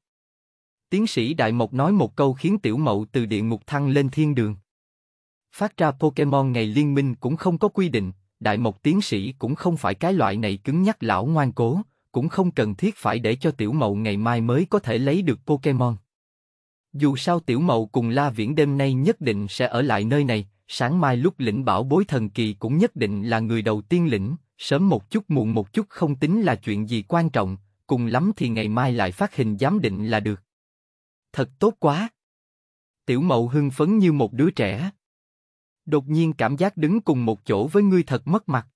Tiến sĩ Đại Mộc nói một câu khiến Tiểu Mậu từ địa ngục thăng lên thiên đường. Phát ra Pokemon ngày liên minh cũng không có quy định, Đại Mộc tiến sĩ cũng không phải cái loại này cứng nhắc lão ngoan cố, cũng không cần thiết phải để cho Tiểu Mậu ngày mai mới có thể lấy được Pokemon. Dù sao tiểu mậu cùng la viễn đêm nay nhất định sẽ ở lại nơi này, sáng mai lúc lĩnh bảo bối thần kỳ cũng nhất định là người đầu tiên lĩnh, sớm một chút muộn một chút không tính là chuyện gì quan trọng, cùng lắm thì ngày mai lại phát hình giám định là được. Thật tốt quá! Tiểu mậu hưng phấn như một đứa trẻ. Đột nhiên cảm giác đứng cùng một chỗ với ngươi thật mất mặt.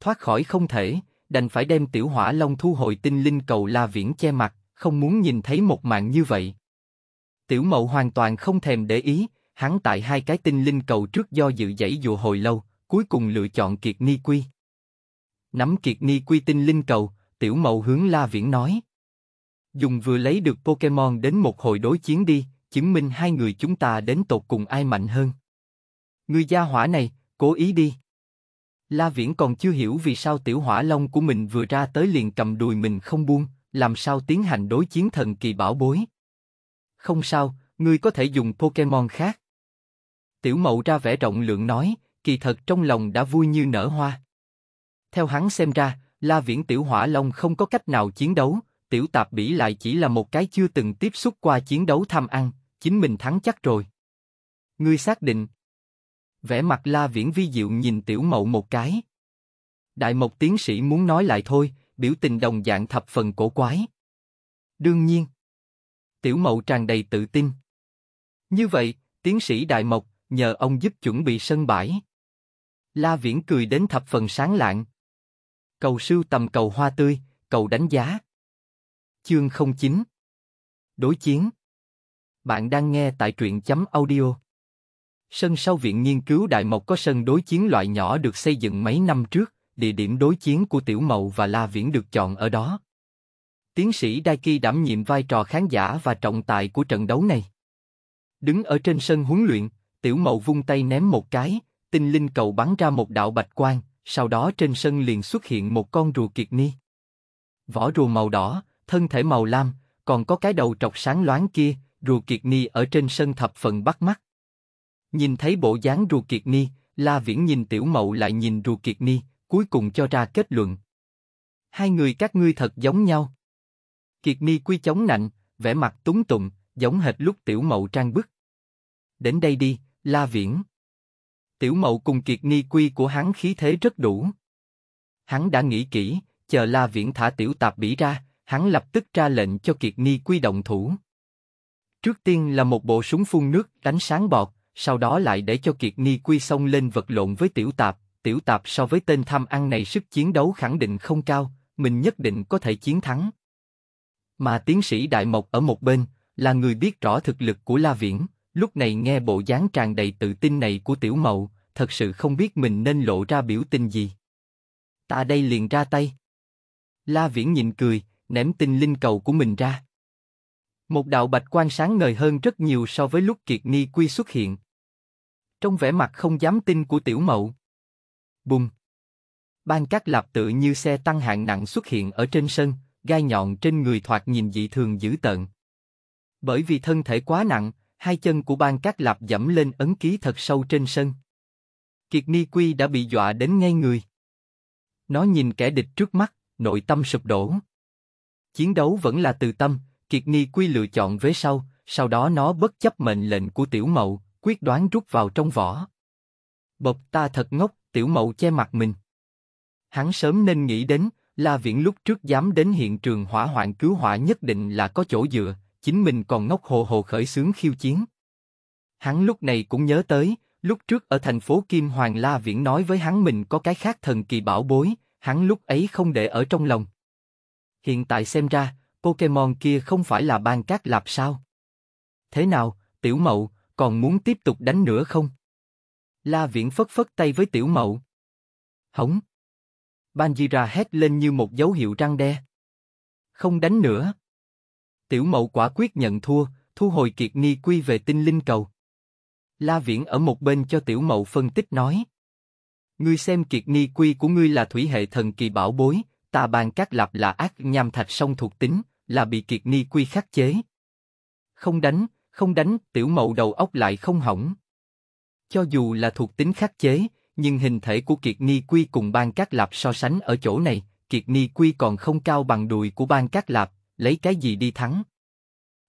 Thoát khỏi không thể, đành phải đem tiểu hỏa long thu hồi tinh linh cầu la viễn che mặt, không muốn nhìn thấy một mạng như vậy. Tiểu mậu hoàn toàn không thèm để ý, hắn tại hai cái tinh linh cầu trước do dự dãy dụ hồi lâu, cuối cùng lựa chọn kiệt ni quy. Nắm kiệt ni quy tinh linh cầu, tiểu mậu hướng La Viễn nói. Dùng vừa lấy được Pokemon đến một hồi đối chiến đi, chứng minh hai người chúng ta đến tột cùng ai mạnh hơn. Người gia hỏa này, cố ý đi. La Viễn còn chưa hiểu vì sao tiểu hỏa long của mình vừa ra tới liền cầm đùi mình không buông, làm sao tiến hành đối chiến thần kỳ bảo bối. Không sao, ngươi có thể dùng Pokemon khác. Tiểu mậu ra vẻ rộng lượng nói, kỳ thật trong lòng đã vui như nở hoa. Theo hắn xem ra, La Viễn Tiểu Hỏa Long không có cách nào chiến đấu, Tiểu Tạp Bỉ lại chỉ là một cái chưa từng tiếp xúc qua chiến đấu tham ăn, chính mình thắng chắc rồi. Ngươi xác định. Vẻ mặt La Viễn vi diệu nhìn Tiểu Mậu một cái. Đại Mộc tiến sĩ muốn nói lại thôi, biểu tình đồng dạng thập phần cổ quái. Đương nhiên tiểu mậu tràn đầy tự tin. Như vậy, tiến sĩ Đại Mộc, nhờ ông giúp chuẩn bị sân bãi. La Viễn cười đến thập phần sáng lạng. Cầu sưu tầm cầu hoa tươi, cầu đánh giá. Chương 09 Đối chiến Bạn đang nghe tại truyện chấm audio. Sân sau viện nghiên cứu Đại Mộc có sân đối chiến loại nhỏ được xây dựng mấy năm trước, địa điểm đối chiến của Tiểu Mậu và La Viễn được chọn ở đó. Tiến sĩ Daiki đảm nhiệm vai trò khán giả và trọng tài của trận đấu này. Đứng ở trên sân huấn luyện, Tiểu Mậu vung tay ném một cái, tinh linh cầu bắn ra một đạo bạch quang, sau đó trên sân liền xuất hiện một con rùa kiệt ni. Vỏ rùa màu đỏ, thân thể màu lam, còn có cái đầu trọc sáng loáng kia, rùa kiệt ni ở trên sân thập phần bắt mắt. Nhìn thấy bộ dáng rùa kiệt ni, La Viễn nhìn Tiểu Mậu lại nhìn rùa kiệt ni, cuối cùng cho ra kết luận. Hai người các ngươi thật giống nhau. Kiệt mi quy chống nạnh, vẻ mặt túng tụng, giống hệt lúc tiểu mậu trang bức. Đến đây đi, La Viễn. Tiểu mậu cùng kiệt ni quy của hắn khí thế rất đủ. Hắn đã nghĩ kỹ, chờ La Viễn thả tiểu tạp bỉ ra, hắn lập tức ra lệnh cho kiệt ni quy động thủ. Trước tiên là một bộ súng phun nước đánh sáng bọt, sau đó lại để cho kiệt ni quy xông lên vật lộn với tiểu tạp. Tiểu tạp so với tên tham ăn này sức chiến đấu khẳng định không cao, mình nhất định có thể chiến thắng. Mà tiến sĩ Đại Mộc ở một bên, là người biết rõ thực lực của La Viễn, lúc này nghe bộ dáng tràn đầy tự tin này của Tiểu Mậu, thật sự không biết mình nên lộ ra biểu tình gì. Ta đây liền ra tay. La Viễn nhìn cười, ném tinh linh cầu của mình ra. Một đạo bạch quan sáng ngời hơn rất nhiều so với lúc Kiệt Ni Quy xuất hiện. Trong vẻ mặt không dám tin của Tiểu Mậu. Bùng! Ban các lạp tự như xe tăng hạng nặng xuất hiện ở trên sân, gai nhọn trên người thoạt nhìn dị thường dữ tợn. Bởi vì thân thể quá nặng, hai chân của ban cát lạp dẫm lên ấn ký thật sâu trên sân. Kiệt Ni Quy đã bị dọa đến ngay người. Nó nhìn kẻ địch trước mắt, nội tâm sụp đổ. Chiến đấu vẫn là từ tâm, Kiệt Ni Quy lựa chọn vế sau, sau đó nó bất chấp mệnh lệnh của Tiểu Mậu, quyết đoán rút vào trong vỏ. Bộc ta thật ngốc, Tiểu Mậu che mặt mình. Hắn sớm nên nghĩ đến, La Viễn lúc trước dám đến hiện trường hỏa hoạn cứu hỏa nhất định là có chỗ dựa, chính mình còn ngốc hồ hồ khởi xướng khiêu chiến. Hắn lúc này cũng nhớ tới, lúc trước ở thành phố Kim Hoàng La Viễn nói với hắn mình có cái khác thần kỳ bảo bối, hắn lúc ấy không để ở trong lòng. Hiện tại xem ra, Pokemon kia không phải là ban cát lạp sao? Thế nào, tiểu mậu, còn muốn tiếp tục đánh nữa không? La Viễn phất phất tay với tiểu mậu. Hống, Banjira hét lên như một dấu hiệu răng đe. Không đánh nữa. Tiểu mậu quả quyết nhận thua, thu hồi kiệt ni quy về tinh linh cầu. La Viễn ở một bên cho tiểu mậu phân tích nói. Ngươi xem kiệt ni quy của ngươi là thủy hệ thần kỳ bảo bối, tà bàn các lạp là ác nham thạch sông thuộc tính, là bị kiệt ni quy khắc chế. Không đánh, không đánh, tiểu mậu đầu óc lại không hỏng. Cho dù là thuộc tính khắc chế, nhưng hình thể của Kiệt Ni Quy cùng Ban Cát Lạp so sánh ở chỗ này, Kiệt Ni Quy còn không cao bằng đùi của Ban Cát Lạp, lấy cái gì đi thắng?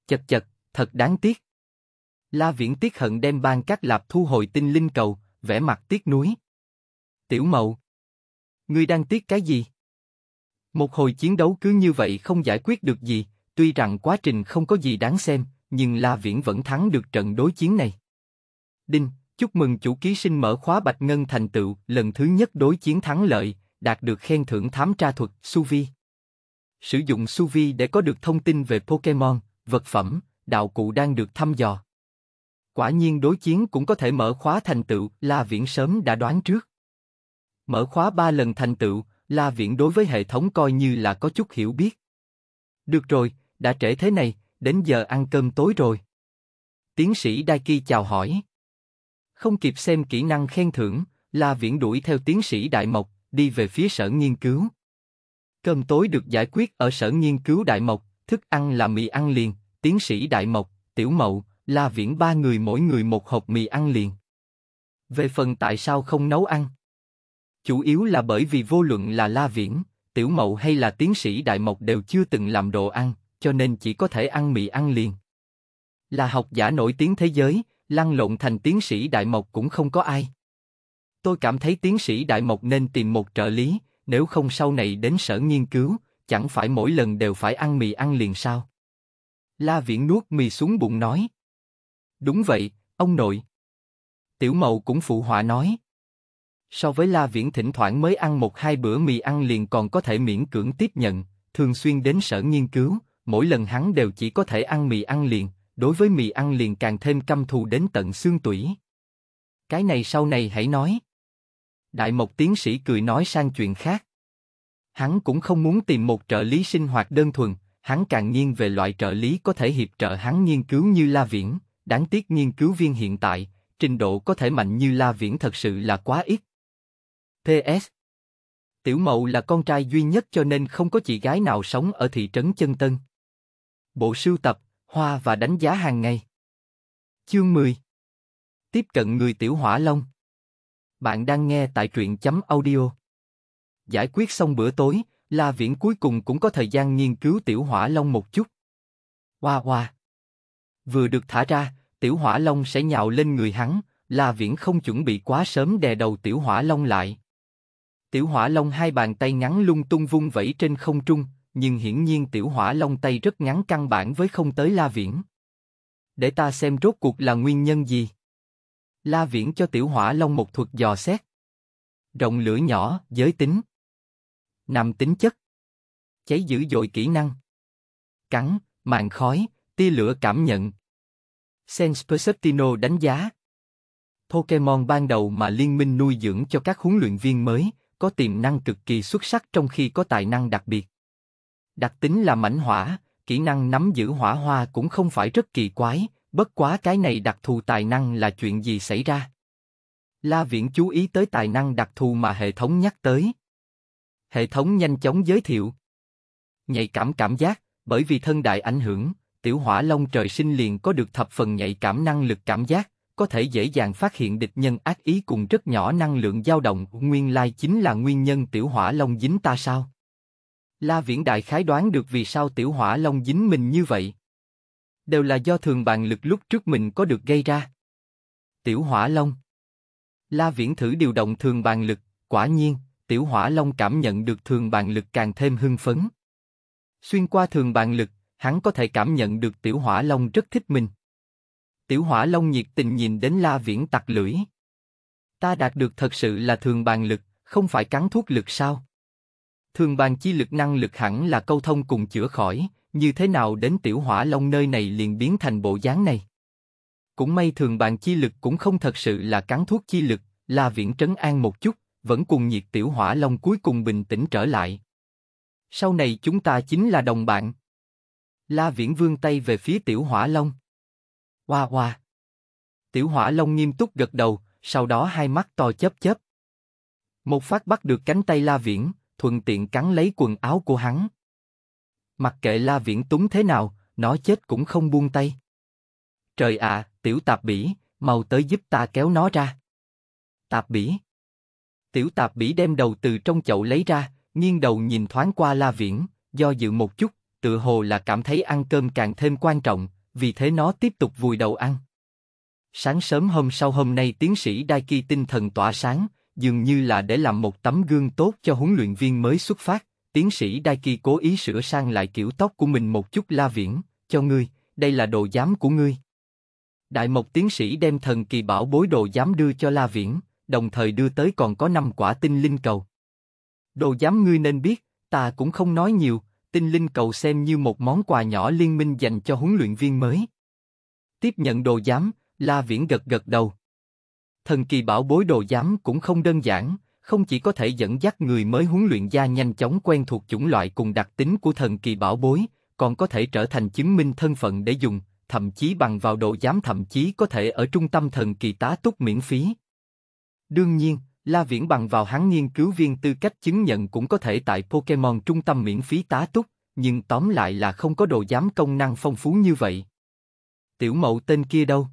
Chật chật, thật đáng tiếc. La Viễn tiếc hận đem Ban Cát Lạp thu hồi tinh linh cầu, vẻ mặt tiếc nuối. Tiểu Mậu, ngươi đang tiếc cái gì? Một hồi chiến đấu cứ như vậy không giải quyết được gì, tuy rằng quá trình không có gì đáng xem, nhưng La Viễn vẫn thắng được trận đối chiến này. Đinh, Chúc mừng chủ ký sinh mở khóa Bạch Ngân thành tựu, lần thứ nhất đối chiến thắng lợi, đạt được khen thưởng thám tra thuật Suvi. Sử dụng Suvi để có được thông tin về Pokemon, vật phẩm, đạo cụ đang được thăm dò. Quả nhiên đối chiến cũng có thể mở khóa thành tựu, La Viễn sớm đã đoán trước. Mở khóa ba lần thành tựu, La Viễn đối với hệ thống coi như là có chút hiểu biết. Được rồi, đã trễ thế này, đến giờ ăn cơm tối rồi. Tiến sĩ Daiki chào hỏi không kịp xem kỹ năng khen thưởng, La Viễn đuổi theo tiến sĩ Đại Mộc, đi về phía sở nghiên cứu. Cơm tối được giải quyết ở sở nghiên cứu Đại Mộc, thức ăn là mì ăn liền, tiến sĩ Đại Mộc, Tiểu Mậu, La Viễn ba người mỗi người một hộp mì ăn liền. Về phần tại sao không nấu ăn? Chủ yếu là bởi vì vô luận là La Viễn, Tiểu Mậu hay là tiến sĩ Đại Mộc đều chưa từng làm đồ ăn, cho nên chỉ có thể ăn mì ăn liền. Là học giả nổi tiếng thế giới, lăn lộn thành tiến sĩ đại mộc cũng không có ai. Tôi cảm thấy tiến sĩ đại mộc nên tìm một trợ lý, nếu không sau này đến sở nghiên cứu, chẳng phải mỗi lần đều phải ăn mì ăn liền sao? La Viễn nuốt mì xuống bụng nói. Đúng vậy, ông nội. Tiểu Mậu cũng phụ họa nói. So với La Viễn thỉnh thoảng mới ăn một hai bữa mì ăn liền còn có thể miễn cưỡng tiếp nhận, thường xuyên đến sở nghiên cứu, mỗi lần hắn đều chỉ có thể ăn mì ăn liền, đối với mì ăn liền càng thêm căm thù đến tận xương tủy. Cái này sau này hãy nói. Đại Mộc tiến sĩ cười nói sang chuyện khác. Hắn cũng không muốn tìm một trợ lý sinh hoạt đơn thuần, hắn càng nghiêng về loại trợ lý có thể hiệp trợ hắn nghiên cứu như La Viễn, đáng tiếc nghiên cứu viên hiện tại, trình độ có thể mạnh như La Viễn thật sự là quá ít. PS Tiểu Mậu là con trai duy nhất cho nên không có chị gái nào sống ở thị trấn Chân Tân. Bộ sưu tập hoa và đánh giá hàng ngày. Chương 10 Tiếp cận người tiểu hỏa long Bạn đang nghe tại truyện chấm audio. Giải quyết xong bữa tối, La Viễn cuối cùng cũng có thời gian nghiên cứu tiểu hỏa long một chút. Hoa hoa Vừa được thả ra, tiểu hỏa long sẽ nhào lên người hắn, La Viễn không chuẩn bị quá sớm đè đầu tiểu hỏa long lại. Tiểu hỏa long hai bàn tay ngắn lung tung vung vẩy trên không trung, nhưng hiển nhiên tiểu hỏa long tay rất ngắn căn bản với không tới La Viễn. Để ta xem rốt cuộc là nguyên nhân gì. La Viễn cho tiểu hỏa long một thuật dò xét. Rộng lửa nhỏ, giới tính. Nằm tính chất. Cháy dữ dội kỹ năng. Cắn, mạng khói, tia lửa cảm nhận. Sense Perceptino đánh giá. Pokemon ban đầu mà liên minh nuôi dưỡng cho các huấn luyện viên mới, có tiềm năng cực kỳ xuất sắc trong khi có tài năng đặc biệt đặc tính là mãnh hỏa, kỹ năng nắm giữ hỏa hoa cũng không phải rất kỳ quái, bất quá cái này đặc thù tài năng là chuyện gì xảy ra. La Viễn chú ý tới tài năng đặc thù mà hệ thống nhắc tới. Hệ thống nhanh chóng giới thiệu. Nhạy cảm cảm giác, bởi vì thân đại ảnh hưởng, tiểu hỏa long trời sinh liền có được thập phần nhạy cảm năng lực cảm giác, có thể dễ dàng phát hiện địch nhân ác ý cùng rất nhỏ năng lượng dao động, nguyên lai chính là nguyên nhân tiểu hỏa long dính ta sao? La Viễn Đại khái đoán được vì sao tiểu hỏa long dính mình như vậy. Đều là do thường bàn lực lúc trước mình có được gây ra. Tiểu hỏa long La Viễn thử điều động thường bàn lực, quả nhiên, tiểu hỏa long cảm nhận được thường bàn lực càng thêm hưng phấn. Xuyên qua thường bàn lực, hắn có thể cảm nhận được tiểu hỏa long rất thích mình. Tiểu hỏa long nhiệt tình nhìn đến La Viễn tặc lưỡi. Ta đạt được thật sự là thường bàn lực, không phải cắn thuốc lực sao? thường bàn chi lực năng lực hẳn là câu thông cùng chữa khỏi, như thế nào đến tiểu hỏa long nơi này liền biến thành bộ dáng này. Cũng may thường bàn chi lực cũng không thật sự là cắn thuốc chi lực, là viễn trấn an một chút, vẫn cùng nhiệt tiểu hỏa long cuối cùng bình tĩnh trở lại. Sau này chúng ta chính là đồng bạn. La Viễn vương tay về phía Tiểu Hỏa Long. Hoa hoa. Tiểu Hỏa Long nghiêm túc gật đầu, sau đó hai mắt to chớp chớp. Một phát bắt được cánh tay La Viễn, thuận tiện cắn lấy quần áo của hắn. Mặc kệ La Viễn Túng thế nào, nó chết cũng không buông tay. Trời ạ, tiểu tạp bỉ, mau tới giúp ta kéo nó ra. Tạp bỉ. Tiểu tạp bỉ đem đầu từ trong chậu lấy ra, nghiêng đầu nhìn thoáng qua La Viễn, do dự một chút, tựa hồ là cảm thấy ăn cơm càng thêm quan trọng, vì thế nó tiếp tục vùi đầu ăn. Sáng sớm hôm sau hôm nay tiến sĩ Đai Ki tinh thần tỏa sáng, dường như là để làm một tấm gương tốt cho huấn luyện viên mới xuất phát. Tiến sĩ Daiki cố ý sửa sang lại kiểu tóc của mình một chút la viễn, cho ngươi, đây là đồ giám của ngươi. Đại mộc tiến sĩ đem thần kỳ bảo bối đồ giám đưa cho la viễn, đồng thời đưa tới còn có năm quả tinh linh cầu. Đồ giám ngươi nên biết, ta cũng không nói nhiều, tinh linh cầu xem như một món quà nhỏ liên minh dành cho huấn luyện viên mới. Tiếp nhận đồ giám, La Viễn gật gật đầu, thần kỳ bảo bối đồ giám cũng không đơn giản, không chỉ có thể dẫn dắt người mới huấn luyện gia nhanh chóng quen thuộc chủng loại cùng đặc tính của thần kỳ bảo bối, còn có thể trở thành chứng minh thân phận để dùng, thậm chí bằng vào đồ giám thậm chí có thể ở trung tâm thần kỳ tá túc miễn phí. Đương nhiên, La Viễn bằng vào hắn nghiên cứu viên tư cách chứng nhận cũng có thể tại Pokemon trung tâm miễn phí tá túc, nhưng tóm lại là không có đồ giám công năng phong phú như vậy. Tiểu mậu tên kia đâu?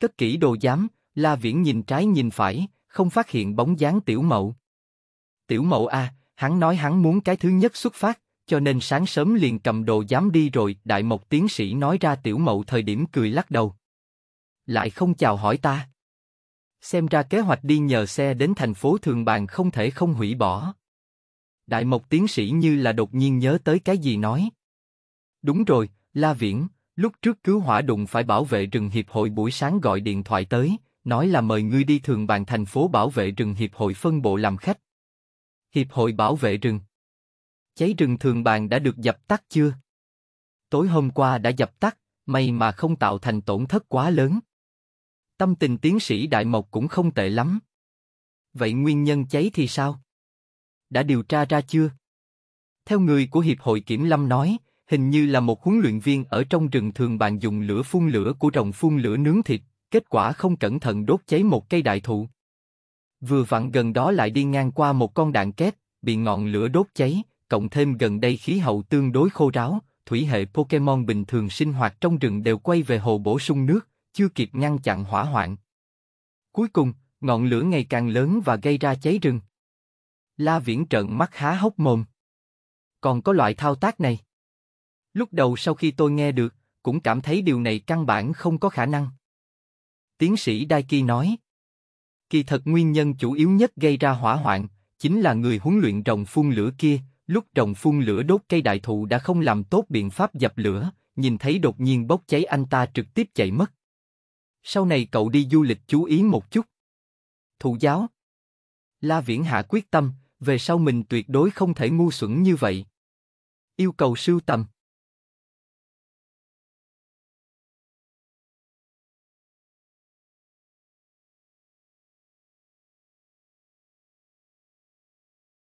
Cất kỹ đồ giám, La Viễn nhìn trái nhìn phải, không phát hiện bóng dáng Tiểu Mậu. Tiểu Mậu à, hắn nói hắn muốn cái thứ nhất xuất phát, cho nên sáng sớm liền cầm đồ dám đi rồi. Đại Mộc tiến sĩ nói ra Tiểu Mậu thời điểm cười lắc đầu. Lại không chào hỏi ta. Xem ra kế hoạch đi nhờ xe đến thành phố Thường Bàn không thể không hủy bỏ. Đại Mộc tiến sĩ như là đột nhiên nhớ tới cái gì nói. Đúng rồi, La Viễn, lúc trước cứu hỏa đụng phải bảo vệ rừng hiệp hội buổi sáng gọi điện thoại tới, nói là mời ngươi đi thường bàn thành phố bảo vệ rừng hiệp hội phân bộ làm khách. Hiệp hội bảo vệ rừng. Cháy rừng thường bàn đã được dập tắt chưa? Tối hôm qua đã dập tắt, may mà không tạo thành tổn thất quá lớn. Tâm tình tiến sĩ Đại Mộc cũng không tệ lắm. Vậy nguyên nhân cháy thì sao? Đã điều tra ra chưa? Theo người của Hiệp hội Kiểm Lâm nói, hình như là một huấn luyện viên ở trong rừng thường bàn dùng lửa phun lửa của rồng phun lửa nướng thịt kết quả không cẩn thận đốt cháy một cây đại thụ. Vừa vặn gần đó lại đi ngang qua một con đạn két, bị ngọn lửa đốt cháy, cộng thêm gần đây khí hậu tương đối khô ráo, thủy hệ Pokemon bình thường sinh hoạt trong rừng đều quay về hồ bổ sung nước, chưa kịp ngăn chặn hỏa hoạn. Cuối cùng, ngọn lửa ngày càng lớn và gây ra cháy rừng. La Viễn trợn mắt há hốc mồm. Còn có loại thao tác này. Lúc đầu sau khi tôi nghe được, cũng cảm thấy điều này căn bản không có khả năng. Tiến sĩ Daiki nói. Kỳ thật nguyên nhân chủ yếu nhất gây ra hỏa hoạn chính là người huấn luyện rồng phun lửa kia. Lúc rồng phun lửa đốt cây đại thụ đã không làm tốt biện pháp dập lửa, nhìn thấy đột nhiên bốc cháy anh ta trực tiếp chạy mất. Sau này cậu đi du lịch chú ý một chút. Thụ giáo. La Viễn Hạ quyết tâm, về sau mình tuyệt đối không thể ngu xuẩn như vậy. Yêu cầu sưu tầm.